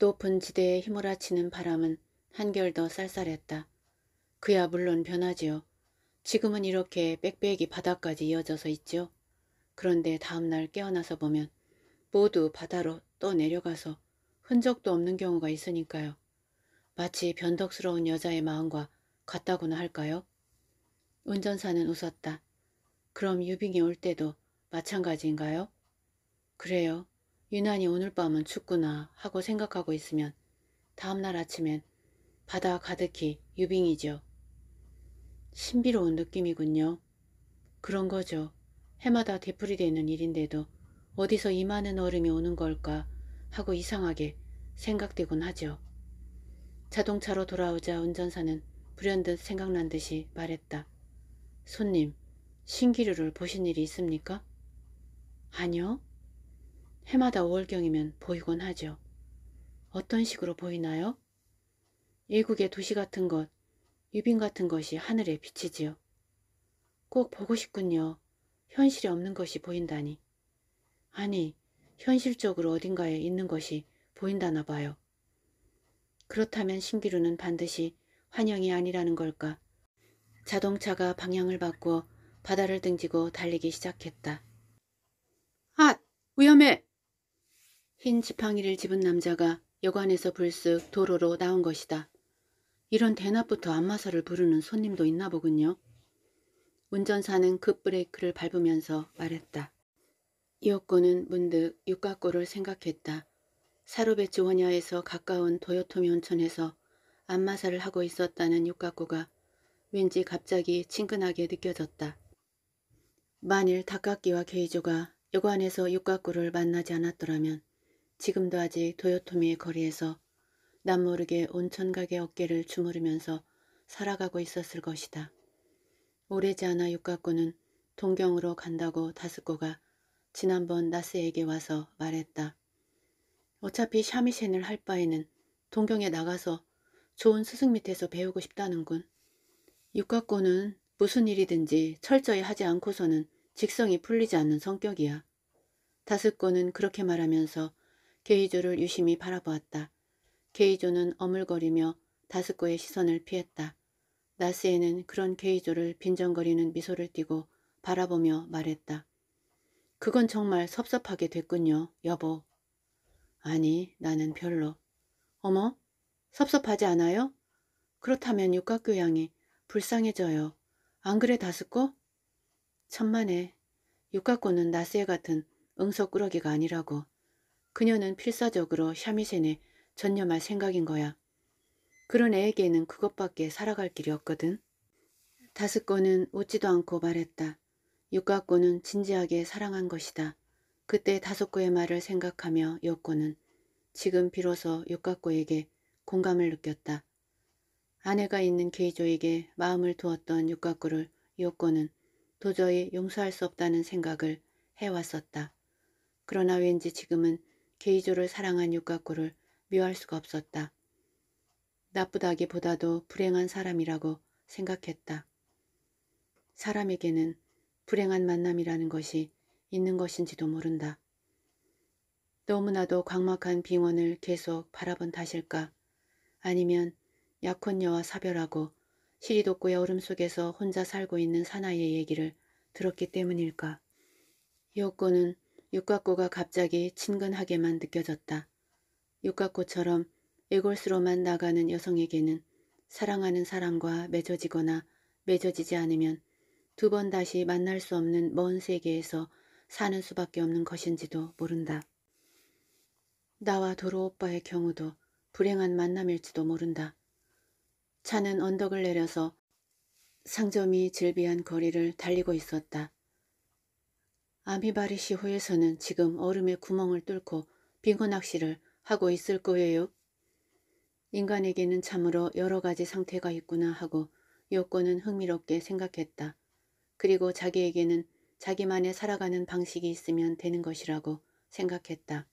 높은 지대에 휘몰아치는 바람은 한결 더 쌀쌀했다. 그야 물론 변하지요. 지금은 이렇게 빽빽이 바다까지 이어져서 있죠 그런데 다음날 깨어나서 보면 모두 바다로 떠내려가서 흔적도 없는 경우가 있으니까요. 마치 변덕스러운 여자의 마음과 같다고나 할까요? 운전사는 웃었다. 그럼 유빙이 올 때도 마찬가지인가요? 그래요. 유난히 오늘 밤은 춥구나 하고 생각하고 있으면 다음날 아침엔 바다 가득히 유빙이죠. 신비로운 느낌이군요. 그런 거죠. 해마다 되풀이되는 일인데도 어디서 이 많은 얼음이 오는 걸까 하고 이상하게 생각되곤 하죠. 자동차로 돌아오자 운전사는 불현듯 생각난 듯이 말했다. 손님, 신기루를 보신 일이 있습니까? 아니요. 해마다 5월경이면 보이곤 하죠. 어떤 식으로 보이나요? 일국의 도시 같은 것, 유빈 같은 것이 하늘에 비치지요. 꼭 보고 싶군요. 현실이 없는 것이 보인다니. 아니, 현실적으로 어딘가에 있는 것이 보인다나 봐요. 그렇다면 신기루는 반드시 환영이 아니라는 걸까? 자동차가 방향을 바꾸어 바다를 등지고 달리기 시작했다. 아! 위험해! 흰 지팡이를 집은 남자가 여관에서 불쑥 도로로 나온 것이다. 이런 대낮부터 안마사를 부르는 손님도 있나 보군요. 운전사는 급 브레이크를 밟으면서 말했다. 이옥고는 문득 육각고를 생각했다. 사로베츠 원야에서 가까운 도요토미 온천에서 안마사를 하고 있었다는 육각고가 왠지 갑자기 친근하게 느껴졌다. 만일 닭깎기와 게이조가 여관에서 육각구를 만나지 않았더라면 지금도 아직 도요토미의 거리에서 남모르게 온천가게 어깨를 주무르면서 살아가고 있었을 것이다. 오래지 않아 육각구는 동경으로 간다고 다스고가 지난번 나스에게 와서 말했다. 어차피 샤미셴을 할 바에는 동경에 나가서 좋은 스승 밑에서 배우고 싶다는군. 육각고는 무슨 일이든지 철저히 하지 않고서는 직성이 풀리지 않는 성격이야. 다스고는 그렇게 말하면서 게이조를 유심히 바라보았다. 게이조는 어물거리며 다스고의 시선을 피했다. 나스에는 그런 게이조를 빈정거리는 미소를 띠고 바라보며 말했다. 그건 정말 섭섭하게 됐군요, 여보. 아니, 나는 별로. 어머, 섭섭하지 않아요? 그렇다면 육각교양이 불쌍해져요. 안 그래, 다스코? 천만에, 육각고는 나스에 같은 응석꾸러기가 아니라고. 그녀는 필사적으로 샤미센에 전념할 생각인 거야. 그런 애에게는 그것밖에 살아갈 길이 없거든. 다스코는 웃지도 않고 말했다. 육각고는 진지하게 사랑한 것이다. 그때 다섯고의 말을 생각하며 여고는 지금 비로소 육각고에게 공감을 느꼈다. 아내가 있는 게이조에게 마음을 두었던 육각고를 여고는 도저히 용서할 수 없다는 생각을 해왔었다. 그러나 왠지 지금은 게이조를 사랑한 육각고를 미워할 수가 없었다. 나쁘다기보다도 불행한 사람이라고 생각했다. 사람에게는 불행한 만남이라는 것이 있는 것인지도 모른다. 너무나도 광막한 빙원을 계속 바라본 탓일까 아니면 약혼녀와 사별하고 시리도꾸의 얼음 속에서 혼자 살고 있는 사나이의 얘기를 들었기 때문일까. 여꼬는 육각고가 갑자기 친근하게만 느껴졌다. 육각고처럼 애골수로만 나가는 여성에게는 사랑하는 사람과 맺어지거나 맺어지지 않으면 두번 다시 만날 수 없는 먼 세계에서 사는 수밖에 없는 것인지도 모른다. 나와 도로 오빠의 경우도 불행한 만남일지도 모른다. 차는 언덕을 내려서 상점이 질비한 거리를 달리고 있었다. 아미바리시 호에서는 지금 얼음의 구멍을 뚫고 빙어 낚시를 하고 있을 거예요. 인간에게는 참으로 여러 가지 상태가 있구나 하고 요건은 흥미롭게 생각했다. 그리고 자기에게는 자기만의 살아가는 방식이 있으면 되는 것이라고 생각했다.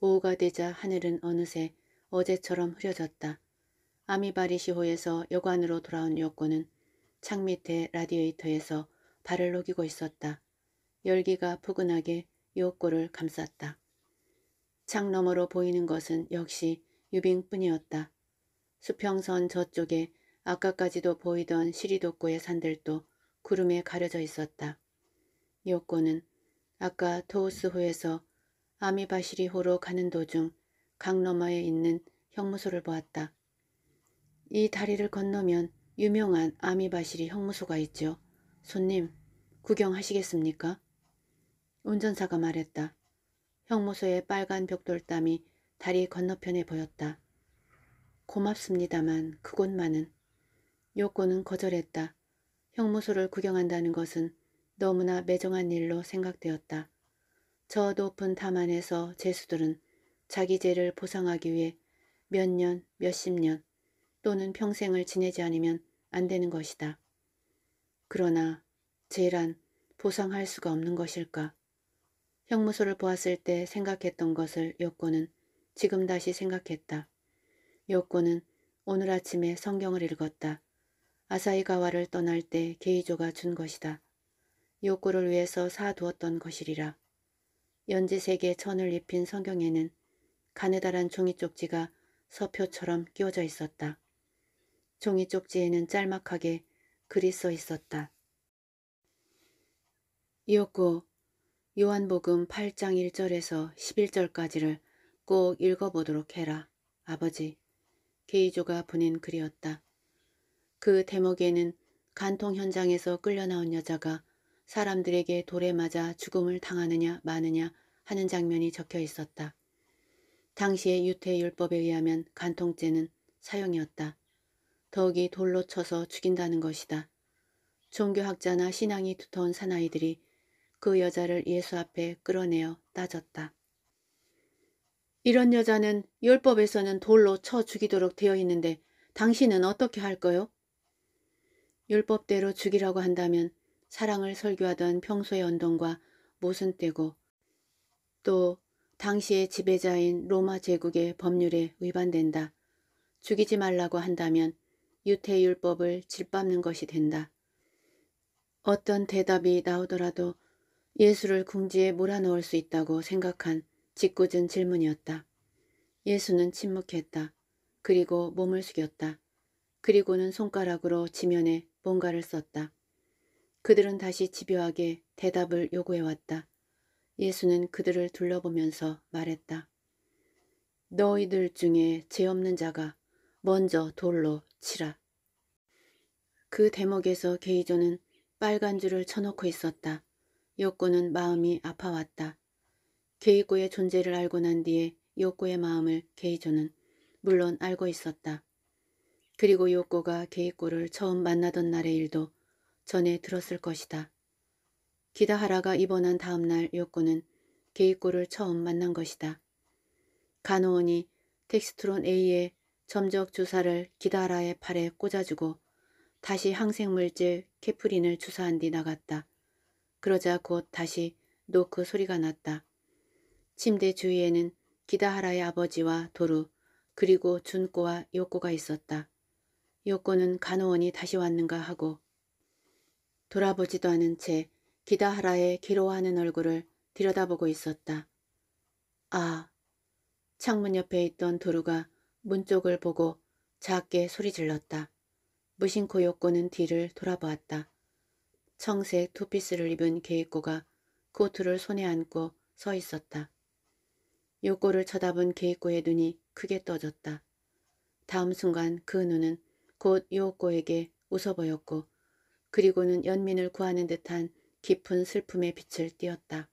오후가 되자 하늘은 어느새 어제처럼 흐려졌다. 아미바리시호에서 여관으로 돌아온 여권은 창 밑에 라디에이터에서 발을 녹이고 있었다. 열기가 포근하게 요꼬를 감쌌다. 창 너머로 보이는 것은 역시 유빙뿐이었다. 수평선 저쪽에 아까까지도 보이던 시리도꼬의 산들도 구름에 가려져 있었다. 요코는 아까 토우스호에서 아미바시리호로 가는 도중 강 너머에 있는 형무소를 보았다. 이 다리를 건너면 유명한 아미바시리 형무소가 있죠. 손님, 구경하시겠습니까? 운전사가 말했다. 형무소의 빨간 벽돌담이 다리 건너편에 보였다. 고맙습니다만 그곳만은 요코는 거절했다. 형무소를 구경한다는 것은 너무나 매정한 일로 생각되었다. 저 높은 담 안에서 죄수들은 자기 죄를 보상하기 위해 몇 년, 몇 십 년 또는 평생을 지내지 않으면 안 되는 것이다. 그러나 죄란 보상할 수가 없는 것일까? 형무소를 보았을 때 생각했던 것을 요코는 지금 다시 생각했다. 요코는 오늘 아침에 성경을 읽었다. 아사이가와를 떠날 때 게이조가 준 것이다. 욕구를 위해서 사두었던 것이리라. 연지색의 천을 입힌 성경에는 가느다란 종이 쪽지가 서표처럼 끼워져 있었다. 종이 쪽지에는 짤막하게 글이 써 있었다. 이구 요한복음 8장 1절에서 11절까지를 꼭 읽어보도록 해라. 아버지, 게이조가 보낸 글이었다. 그 대목에는 간통 현장에서 끌려나온 여자가 사람들에게 돌에 맞아 죽음을 당하느냐 마느냐 하는 장면이 적혀 있었다. 당시의 유태율법에 의하면 간통죄는 사형이었다. 더욱이 돌로 쳐서 죽인다는 것이다. 종교학자나 신앙이 두터운 사나이들이 그 여자를 예수 앞에 끌어내어 따졌다. 이런 여자는 율법에서는 돌로 쳐 죽이도록 되어 있는데 당신은 어떻게 할까요 율법대로 죽이라고 한다면 사랑을 설교하던 평소의 언동과 모순되고 또 당시의 지배자인 로마 제국의 법률에 위반된다. 죽이지 말라고 한다면 유태율법을 짓밟는 것이 된다. 어떤 대답이 나오더라도 예수를 궁지에 몰아넣을 수 있다고 생각한 짓궂은 질문이었다. 예수는 침묵했다. 그리고 몸을 숙였다. 그리고는 손가락으로 지면에 뭔가를 썼다. 그들은 다시 집요하게 대답을 요구해왔다. 예수는 그들을 둘러보면서 말했다. 너희들 중에 죄 없는 자가 먼저 돌로 치라. 그 대목에서 게이조는 빨간 줄을 쳐놓고 있었다. 요코는 마음이 아파왔다. 게이고의 존재를 알고 난 뒤에 요코의 마음을 게이조는 물론 알고 있었다. 그리고 요코가 게이코를 처음 만나던 날의 일도 전에 들었을 것이다. 기다하라가 입원한 다음 날 요코는 게이코를 처음 만난 것이다. 간호원이 텍스트론 A의 점적 주사를 기다하라의 팔에 꽂아주고 다시 항생물질 케프린을 주사한 뒤 나갔다. 그러자 곧 다시 노크 소리가 났다. 침대 주위에는 기다하라의 아버지와 도루 그리고 준꼬와 요코가 있었다. 요권은 간호원이 다시 왔는가 하고 돌아보지도 않은 채 기다하라의 기로워하는 얼굴을 들여다보고 있었다. 아, 창문 옆에 있던 도루가 문 쪽을 보고 작게 소리질렀다. 무심코 요코는 뒤를 돌아보았다. 청색 투피스를 입은 게이코가 코트를 손에 안고 서 있었다. 요코를 쳐다본 게이코의 눈이 크게 떠졌다. 다음 순간 그 눈은 곧요코에게 웃어 보였고 그리고는 연민을 구하는 듯한 깊은 슬픔의 빛을 띄었다.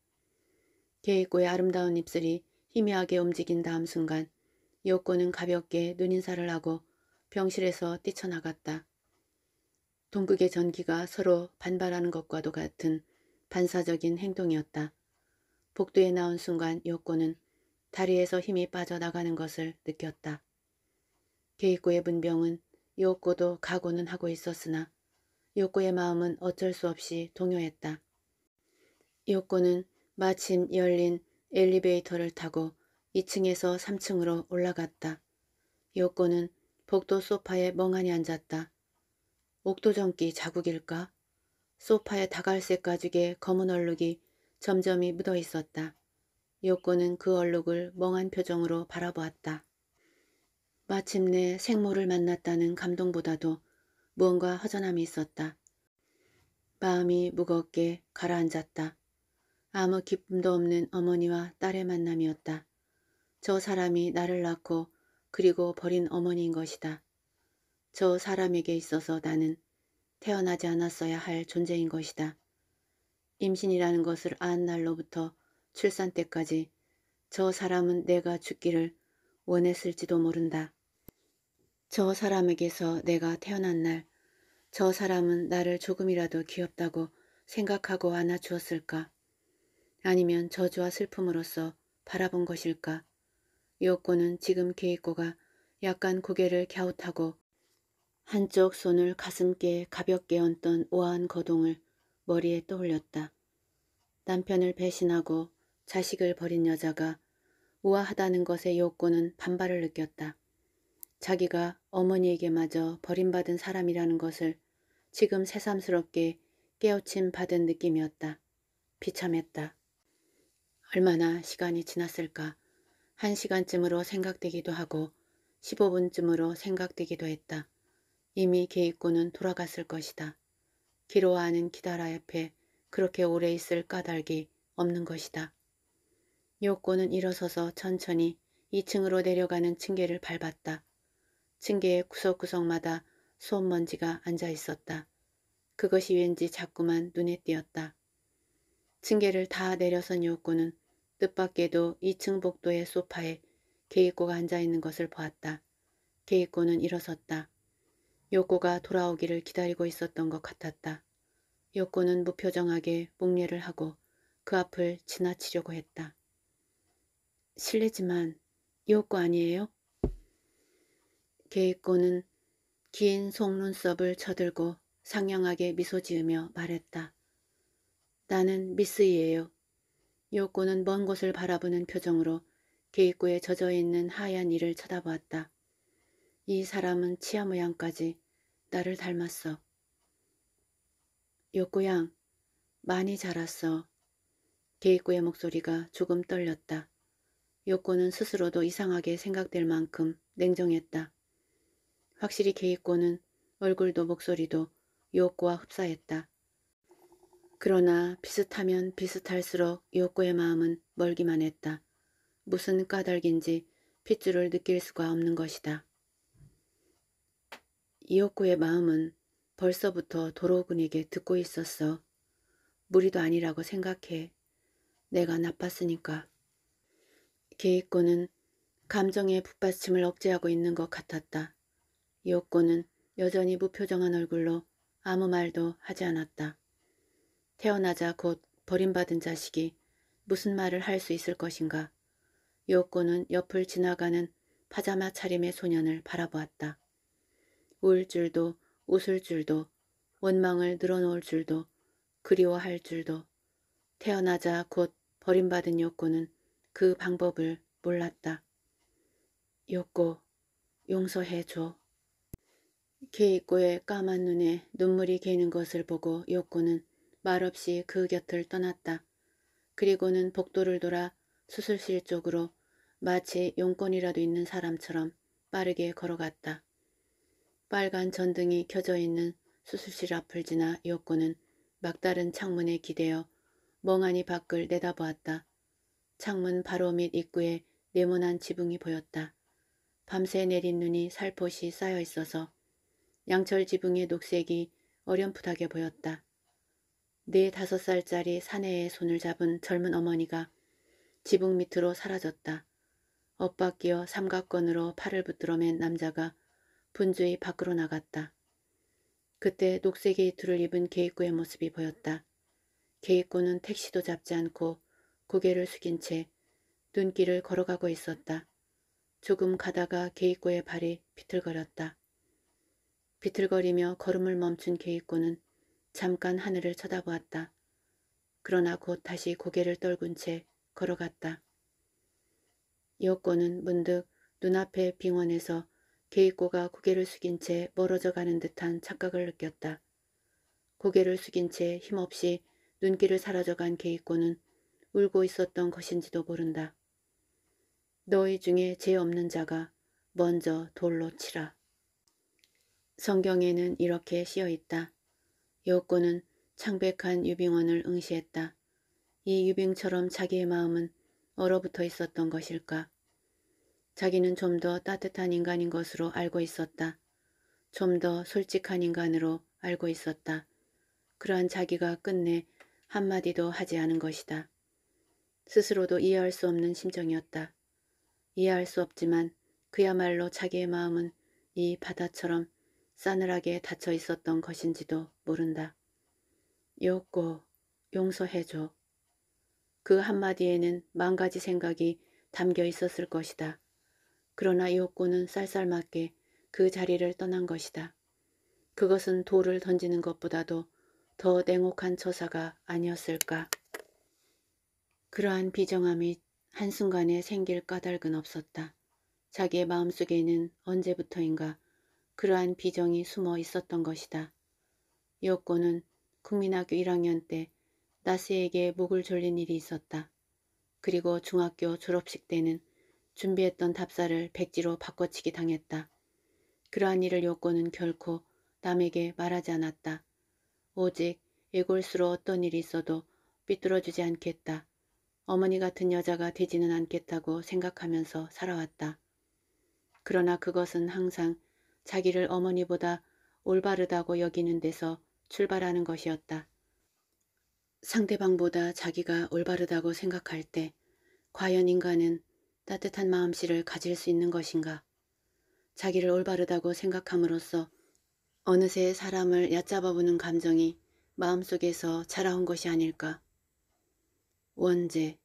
개이코의 아름다운 입술이 희미하게 움직인 다음 순간 요코는 가볍게 눈인사를 하고 병실에서 뛰쳐나갔다. 동극의 전기가 서로 반발하는 것과도 같은 반사적인 행동이었다. 복도에 나온 순간 요코는 다리에서 힘이 빠져나가는 것을 느꼈다. 게이코의 문병은 요코도 가고는 하고 있었으나 요코의 마음은 어쩔 수 없이 동요했다. 요코는 마침 열린 엘리베이터를 타고 2층에서 3층으로 올라갔다. 요코는 복도 소파에 멍하니 앉았다. 옥도정기 자국일까? 소파의 다갈색 가죽에 검은 얼룩이 점점이 묻어 있었다. 요코는 그 얼룩을 멍한 표정으로 바라보았다. 마침내 생모를 만났다는 감동보다도 무언가 허전함이 있었다. 마음이 무겁게 가라앉았다. 아무 기쁨도 없는 어머니와 딸의 만남이었다. 저 사람이 나를 낳고 그리고 버린 어머니인 것이다. 저 사람에게 있어서 나는 태어나지 않았어야 할 존재인 것이다. 임신이라는 것을 아는 날로부터 출산 때까지 저 사람은 내가 죽기를 원했을지도 모른다. 저 사람에게서 내가 태어난 날, 저 사람은 나를 조금이라도 귀엽다고 생각하고 안아주었을까? 아니면 저주와 슬픔으로써 바라본 것일까? 요코는 지금 케이코가 약간 고개를 갸웃하고 한쪽 손을 가슴께 가볍게 얹던 우아한 거동을 머리에 떠올렸다. 남편을 배신하고 자식을 버린 여자가 우아하다는 것의 요건는 반발을 느꼈다. 자기가 어머니에게마저 버림받은 사람이라는 것을 지금 새삼스럽게 깨우침 받은 느낌이었다. 비참했다. 얼마나 시간이 지났을까. 한 시간쯤으로 생각되기도 하고 15분쯤으로 생각되기도 했다. 이미 개입군는 돌아갔을 것이다. 기로와 는 기다라 옆에 그렇게 오래 있을 까닭이 없는 것이다. 요코는 일어서서 천천히 2층으로 내려가는 층계를 밟았다. 층계의 구석구석마다 수업먼지가 앉아 있었다. 그것이 왠지 자꾸만 눈에 띄었다. 층계를 다 내려선 요구는 뜻밖에도 2층 복도의 소파에 개이꼬가 앉아있는 것을 보았다. 개이꼬는 일어섰다. 요코가 돌아오기를 기다리고 있었던 것 같았다. 요코는 무표정하게 목례를 하고 그 앞을 지나치려고 했다. 실례지만 요코 아니에요? 개이고는긴 속눈썹을 쳐들고 상냥하게 미소 지으며 말했다. 나는 미스이에요. 요코는 먼 곳을 바라보는 표정으로 개이구에 젖어있는 하얀 이를 쳐다보았다. 이 사람은 치아 모양까지 나를 닮았어. 요코양, 많이 자랐어. 개이구의 목소리가 조금 떨렸다. 요코는 스스로도 이상하게 생각될 만큼 냉정했다. 확실히 개이고는 얼굴도 목소리도 요옥고와 흡사했다. 그러나 비슷하면 비슷할수록 요옥고의 마음은 멀기만 했다. 무슨 까닭인지 핏줄을 느낄 수가 없는 것이다. 이옥구의 마음은 벌써부터 도로군에게 듣고 있었어. 무리도 아니라고 생각해. 내가 나빴으니까. 계이고는 감정의 북받침을 억제하고 있는 것 같았다. 이옥고는 여전히 무표정한 얼굴로 아무 말도 하지 않았다. 태어나자 곧 버림받은 자식이 무슨 말을 할 수 있을 것인가. 이옥고는 옆을 지나가는 파자마 차림의 소년을 바라보았다. 울 줄도 웃을 줄도 원망을 늘어놓을 줄도 그리워할 줄도 태어나자 곧 버림받은 요코는 그 방법을 몰랐다. 욕고 용서해줘. 케이코의 까만 눈에 눈물이 개는 것을 보고 요코는 말없이 그 곁을 떠났다. 그리고는 복도를 돌아 수술실 쪽으로 마치 용건이라도 있는 사람처럼 빠르게 걸어갔다. 빨간 전등이 켜져 있는 수술실 앞을 지나 요코는 막다른 창문에 기대어 멍하니 밖을 내다보았다. 창문 바로 밑 입구에 네모난 지붕이 보였다. 밤새 내린 눈이 살포시 쌓여 있어서 양철 지붕의 녹색이 어렴풋하게 보였다. 네 다섯 살짜리 사내의 손을 잡은 젊은 어머니가 지붕 밑으로 사라졌다. 엇바뀌어 삼각건으로 팔을 붙들어맨 남자가 분주히 밖으로 나갔다. 그때 녹색 의이트를 입은 게입구의 모습이 보였다. 게입구는 택시도 잡지 않고 고개를 숙인 채 눈길을 걸어가고 있었다. 조금 가다가 게입구의 발이 비틀거렸다. 비틀거리며 걸음을 멈춘 개입꾼은 잠깐 하늘을 쳐다보았다. 그러나 곧 다시 고개를 떨군 채 걸어갔다. 여권은 문득 눈앞의 빙원에서 개입고가 고개를 숙인 채 멀어져 가는 듯한 착각을 느꼈다. 고개를 숙인 채 힘없이 눈길을 사라져간 개입고는 울고 있었던 것인지도 모른다. 너희 중에 죄 없는 자가 먼저 돌로 치라. 성경에는 이렇게 씌어 있다. 여호권은 창백한 유빙원을 응시했다. 이 유빙처럼 자기의 마음은 얼어붙어 있었던 것일까? 자기는 좀 더 따뜻한 인간인 것으로 알고 있었다. 좀 더 솔직한 인간으로 알고 있었다. 그러한 자기가 끝내 한마디도 하지 않은 것이다. 스스로도 이해할 수 없는 심정이었다. 이해할 수 없지만 그야말로 자기의 마음은 이 바다처럼 싸늘하게 닫혀 있었던 것인지도 모른다. 욕고 용서해줘. 그 한마디에는 만 가지 생각이 담겨 있었을 것이다. 그러나 욕고는 쌀쌀맞게 그 자리를 떠난 것이다. 그것은 돌을 던지는 것보다도 더 냉혹한 처사가 아니었을까. 그러한 비정함이 한순간에 생길 까닭은 없었다. 자기의 마음속에는 언제부터인가 그러한 비정이 숨어 있었던 것이다. 요옥고는 국민학교 1학년 때 나스에게 목을 졸린 일이 있었다. 그리고 중학교 졸업식 때는 준비했던 답사를 백지로 바꿔치기 당했다. 그러한 일을 요건은 결코 남에게 말하지 않았다. 오직 애골수로 어떤 일이 있어도 삐뚤어주지 않겠다. 어머니 같은 여자가 되지는 않겠다고 생각하면서 살아왔다. 그러나 그것은 항상 자기를 어머니보다 올바르다고 여기는 데서 출발하는 것이었다. 상대방보다 자기가 올바르다고 생각할 때 과연 인간은 따뜻한 마음씨를 가질 수 있는 것인가? 자기를 올바르다고 생각함으로써 어느새 사람을 얕잡아보는 감정이 마음속에서 자라온 것이 아닐까? 원제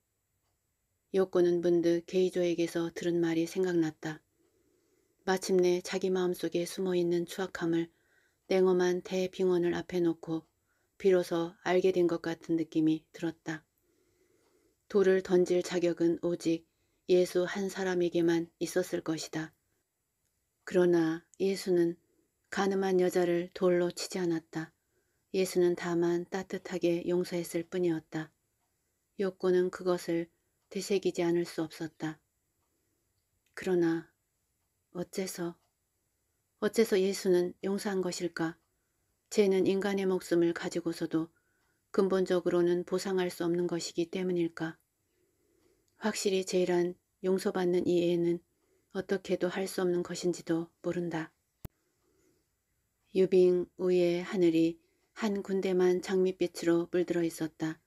욕구는 문득 게이조에게서 들은 말이 생각났다. 마침내 자기 마음속에 숨어있는 추악함을 냉엄한 대빙원을 앞에 놓고 비로소 알게 된 것 같은 느낌이 들었다. 돌을 던질 자격은 오직 예수 한 사람에게만 있었을 것이다. 그러나 예수는 가늠한 여자를 돌로 치지 않았다. 예수는 다만 따뜻하게 용서했을 뿐이었다. 욕구는 그것을 되새기지 않을 수 없었다. 그러나 어째서 어째서 예수는 용서한 것일까? 죄는 인간의 목숨을 가지고서도 근본적으로는 보상할 수 없는 것이기 때문일까? 확실히 죄란 용서받는 이해는 어떻게도 할 수 없는 것인지도 모른다. 유빙 우의 하늘이 한 군데만 장밋빛으로 물들어 있었다.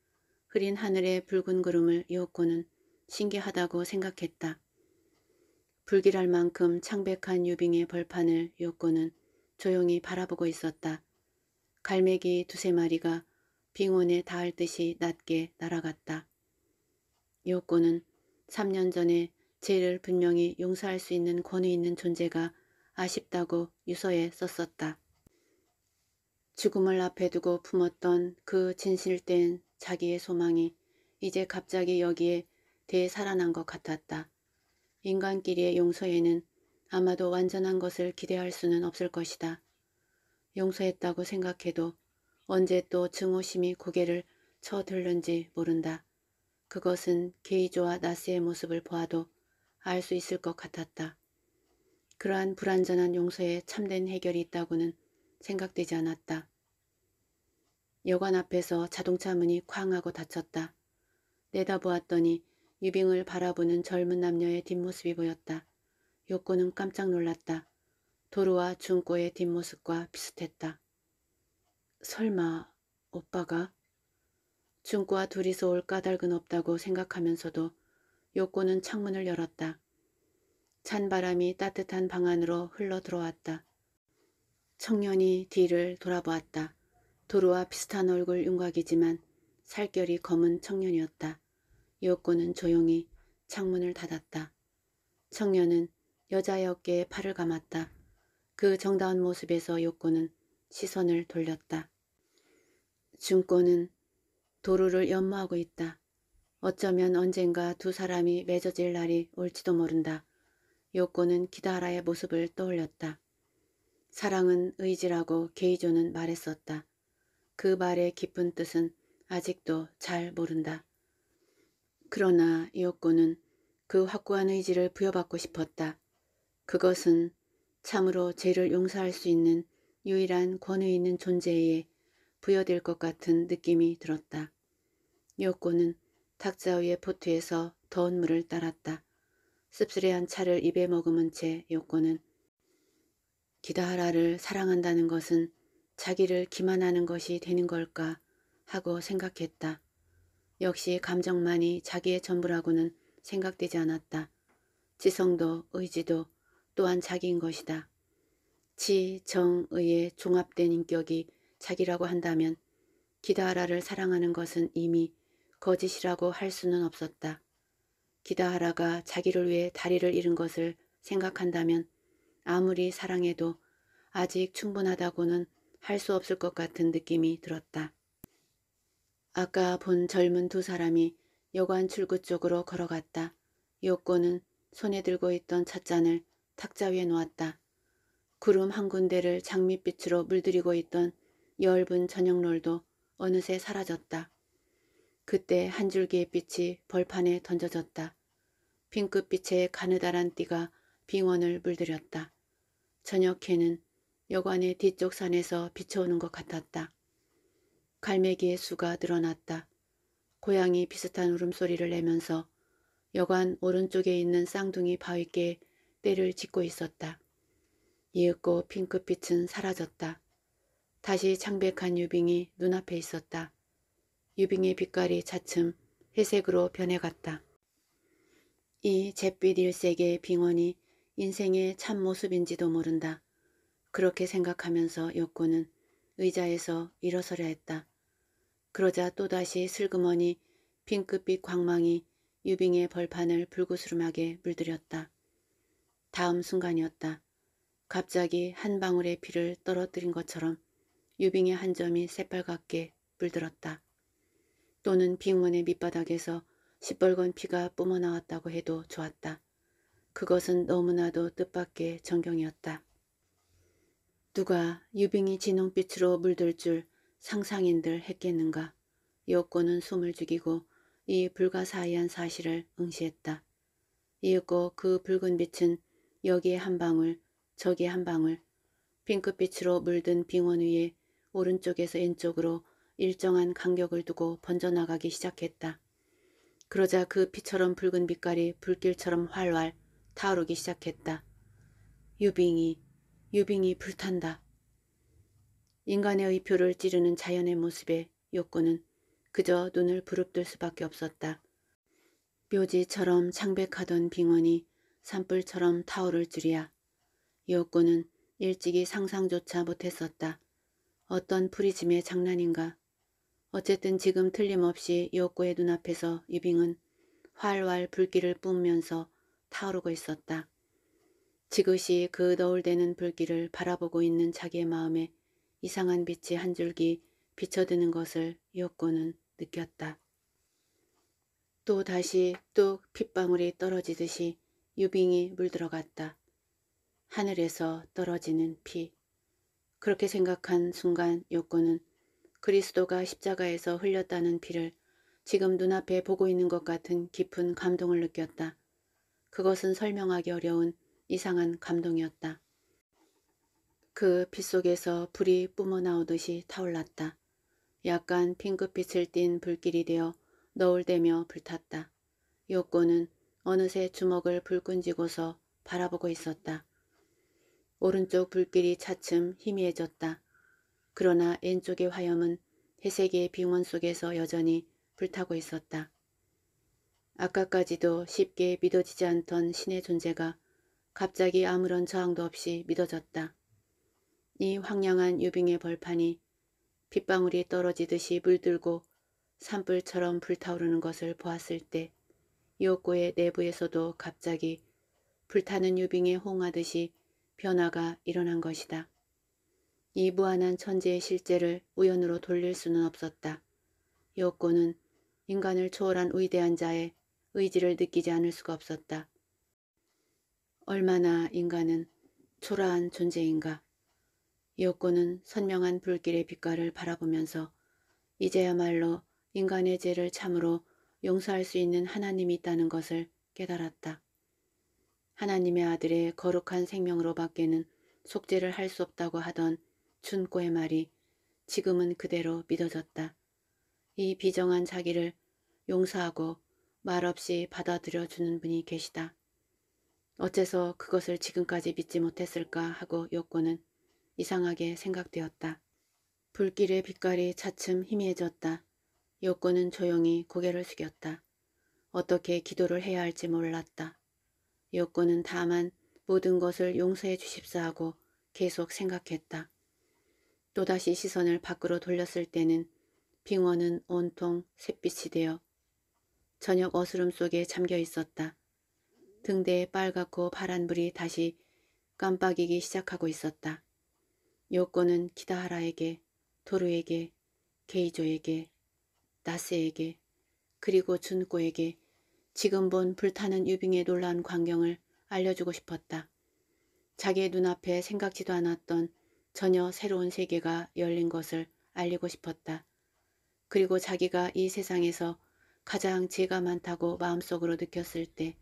흐린 하늘의 붉은 구름을 이었고는 신기하다고 생각했다. 불길할 만큼 창백한 유빙의 벌판을 요코는 조용히 바라보고 있었다. 갈매기 두세 마리가 빙원에 닿을 듯이 낮게 날아갔다. 요코는 3년 전에 죄를 분명히 용서할 수 있는 권위 있는 존재가 아쉽다고 유서에 썼었다. 죽음을 앞에 두고 품었던 그 진실된 자기의 소망이 이제 갑자기 여기에 되 살아난 것 같았다. 인간끼리의 용서에는 아마도 완전한 것을 기대할 수는 없을 것이다. 용서했다고 생각해도 언제 또 증오심이 고개를 쳐들는지 모른다. 그것은 게이조와 나스의 모습을 보아도 알 수 있을 것 같았다. 그러한 불완전한 용서에 참된 해결이 있다고는 생각되지 않았다. 여관 앞에서 자동차 문이 쾅 하고 닫혔다. 내다보았더니 유빙을 바라보는 젊은 남녀의 뒷모습이 보였다. 욕구는 깜짝 놀랐다. 도로와 중고의 뒷모습과 비슷했다. 설마 오빠가? 중고와 둘이서 올 까닭은 없다고 생각하면서도 욕구는 창문을 열었다. 찬 바람이 따뜻한 방 안으로 흘러 들어왔다. 청년이 뒤를 돌아보았다. 도로와 비슷한 얼굴 윤곽이지만 살결이 검은 청년이었다. 요옥고는 조용히 창문을 닫았다. 청년은 여자의 어깨에 팔을 감았다. 그 정다운 모습에서 요코는 시선을 돌렸다. 중꼬는 도루를 연마하고 있다. 어쩌면 언젠가 두 사람이 맺어질 날이 올지도 모른다. 요코는 기다라의 모습을 떠올렸다. 사랑은 의지라고 게이조는 말했었다. 그 말의 깊은 뜻은 아직도 잘 모른다. 그러나 이었고는 그 확고한 의지를 부여받고 싶었다. 그것은 참으로 죄를 용서할 수 있는 유일한 권위 있는 존재에 부여될 것 같은 느낌이 들었다. 이었고는 탁자 위의 포트에서 더운 물을 따랐다. 씁쓸해한 차를 입에 머금은 채요코은 기다하라를 사랑한다는 것은 자기를 기만하는 것이 되는 걸까 하고 생각했다. 역시 감정만이 자기의 전부라고는 생각되지 않았다. 지성도 의지도 또한 자기인 것이다. 지, 정, 의의 종합된 인격이 자기라고 한다면 기다하라를 사랑하는 것은 이미 거짓이라고 할 수는 없었다. 기다하라가 자기를 위해 다리를 잃은 것을 생각한다면 아무리 사랑해도 아직 충분하다고는 할 수 없을 것 같은 느낌이 들었다. 아까 본 젊은 두 사람이 여관 출구 쪽으로 걸어갔다. 요코는 손에 들고 있던 찻잔을 탁자 위에 놓았다. 구름 한 군데를 장밋빛으로 물들이고 있던 엷은 저녁롤도 어느새 사라졌다. 그때 한 줄기의 빛이 벌판에 던져졌다. 핑크빛의 가느다란 띠가 빙원을 물들였다. 저녁해는 여관의 뒤쪽 산에서 비춰오는 것 같았다. 갈매기의 수가 늘어났다. 고양이 비슷한 울음소리를 내면서 여관 오른쪽에 있는 쌍둥이 바위께 때를 짓고 있었다. 이윽고 핑크빛은 사라졌다. 다시 창백한 유빙이 눈앞에 있었다. 유빙의 빛깔이 차츰 회색으로 변해갔다. 이 잿빛 일색의 빙원이 인생의 참모습인지도 모른다. 그렇게 생각하면서 욕구는 의자에서 일어서려 했다. 그러자 또다시 슬그머니 핑크빛 광망이 유빙의 벌판을 불구스름하게 물들였다. 다음 순간이었다. 갑자기 한 방울의 피를 떨어뜨린 것처럼 유빙의 한 점이 새빨갛게 물들었다. 또는 빙문의 밑바닥에서 시뻘건 피가 뿜어나왔다고 해도 좋았다. 그것은 너무나도 뜻밖의 전경이었다. 누가 유빙이 진홍빛으로 물들 줄 상상인들 했겠는가. 이윽고는 숨을 죽이고 이 불가사의한 사실을 응시했다. 이윽고 그 붉은 빛은 여기에 한 방울, 저기에 한 방울, 핑크빛으로 물든 빙원 위에 오른쪽에서 왼쪽으로 일정한 간격을 두고 번져나가기 시작했다. 그러자 그 피처럼 붉은 빛깔이 불길처럼 활활 타오르기 시작했다. 유빙이, 유빙이 불탄다. 인간의 의표를 찌르는 자연의 모습에 욕구는 그저 눈을 부릅뜰 수밖에 없었다. 묘지처럼 창백하던 빙원이 산불처럼 타오를 줄이야. 여고는 일찍이 상상조차 못했었다. 어떤 프리즘의 장난인가. 어쨌든 지금 틀림없이 여고의 눈앞에서 유빙은 활활 불길을 뿜면서 타오르고 있었다. 지그시 그 너울대는 불길을 바라보고 있는 자기의 마음에 이상한 빛이 한 줄기 비쳐드는 것을 이었고는 느꼈다. 또 다시 뚝 핏방울이 떨어지듯이 유빙이 물들어갔다. 하늘에서 떨어지는 피. 그렇게 생각한 순간 요코는 그리스도가 십자가에서 흘렸다는 피를 지금 눈앞에 보고 있는 것 같은 깊은 감동을 느꼈다. 그것은 설명하기 어려운 이상한 감동이었다. 그빛속에서 불이 뿜어나오듯이 타올랐다. 약간 핑크빛을 띤 불길이 되어 너울대며 불탔다. 요코는 어느새 주먹을 불끈 쥐고서 바라보고 있었다. 오른쪽 불길이 차츰 희미해졌다. 그러나 왼쪽의 화염은 회색의 빙원 속에서 여전히 불타고 있었다. 아까까지도 쉽게 믿어지지 않던 신의 존재가 갑자기 아무런 저항도 없이 믿어졌다. 이 황량한 유빙의 벌판이 빗방울이 떨어지듯이 물들고 산불처럼 불타오르는 것을 보았을 때 요코의 내부에서도 갑자기 불타는 유빙에 홍하듯이 변화가 일어난 것이다. 이 무한한 천재의 실제를 우연으로 돌릴 수는 없었다. 요코는 인간을 초월한 위대한 자의 의지를 느끼지 않을 수가 없었다. 얼마나 인간은 초라한 존재인가. 이옥고는 선명한 불길의 빛깔을 바라보면서 이제야말로 인간의 죄를 참으로 용서할 수 있는 하나님이 있다는 것을 깨달았다. 하나님의 아들의 거룩한 생명으로밖에는 속죄를 할 수 없다고 하던 준꼬의 말이 지금은 그대로 믿어졌다. 이 비정한 자기를 용서하고 말없이 받아들여주는 분이 계시다. 어째서 그것을 지금까지 믿지 못했을까 하고 요코는 이상하게 생각되었다. 불길의 빛깔이 차츰 희미해졌다. 여권은 조용히 고개를 숙였다. 어떻게 기도를 해야 할지 몰랐다. 여권은 다만 모든 것을 용서해 주십사 하고 계속 생각했다. 또다시 시선을 밖으로 돌렸을 때는 빙원은 온통 샛빛이 되어 저녁 어스름 속에 잠겨 있었다. 등대에 빨갛고 파란 불이 다시 깜빡이기 시작하고 있었다. 요권은 기다하라에게 도루에게 게이조에게 나스에게 그리고 준꼬에게 지금 본 불타는 유빙의 놀라운 광경을 알려주고 싶었다. 자기의 눈앞에 생각지도 않았던 전혀 새로운 세계가 열린 것을 알리고 싶었다. 그리고 자기가 이 세상에서 가장 죄가 많다고 마음속으로 느꼈을 때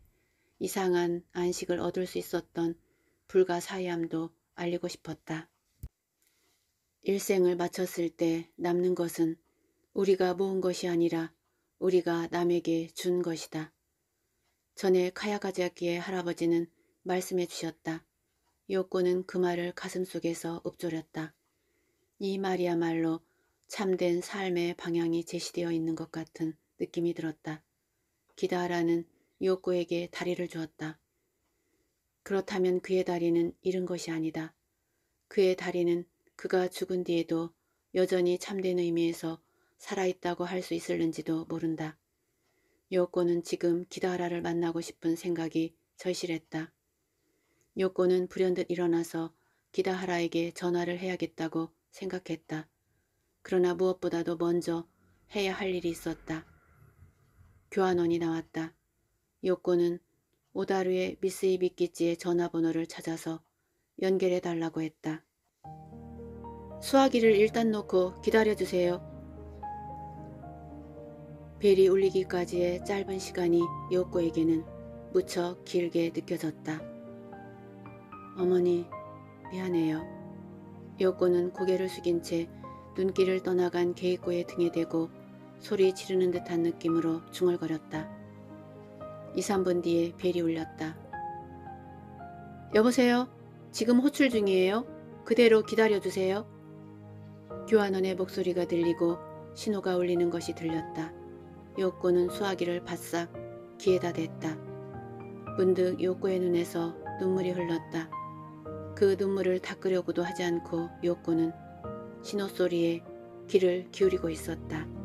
이상한 안식을 얻을 수 있었던 불가사의함도 알리고 싶었다. 일생을 마쳤을 때 남는 것은 우리가 모은 것이 아니라 우리가 남에게 준 것이다. 전에 카야가자키의 할아버지는 말씀해 주셨다. 요코는 그 말을 가슴속에서 읊조렸다. 이 말이야말로 참된 삶의 방향이 제시되어 있는 것 같은 느낌이 들었다. 기다라는 요코에게 다리를 주었다. 그렇다면 그의 다리는 잃은 것이 아니다. 그의 다리는 그가 죽은 뒤에도 여전히 참된 의미에서 살아있다고 할 수 있을는지도 모른다. 요코는 지금 기다라를 만나고 싶은 생각이 절실했다. 요코는 불현듯 일어나서 기다하라에게 전화를 해야겠다고 생각했다. 그러나 무엇보다도 먼저 해야 할 일이 있었다. 교환원이 나왔다. 요코는 오다루의 미쓰이비키지의 전화번호를 찾아서 연결해달라고 했다. 수화기를 일단 놓고 기다려주세요. 벨이 울리기까지의 짧은 시간이 요코에게는 무척 길게 느껴졌다. 어머니, 미안해요. 요코는 고개를 숙인 채 눈길을 떠나간 게이코의 등에 대고 소리 지르는 듯한 느낌으로 중얼거렸다. 2, 3분 뒤에 벨이 울렸다. 여보세요? 지금 호출 중이에요? 그대로 기다려주세요. 교환원의 목소리가 들리고 신호가 울리는 것이 들렸다. 요코는 수화기를 바싹 귀에다 댔다. 문득 요코의 눈에서 눈물이 흘렀다. 그 눈물을 닦으려고도 하지 않고 요코는 신호 소리에 귀를 기울이고 있었다.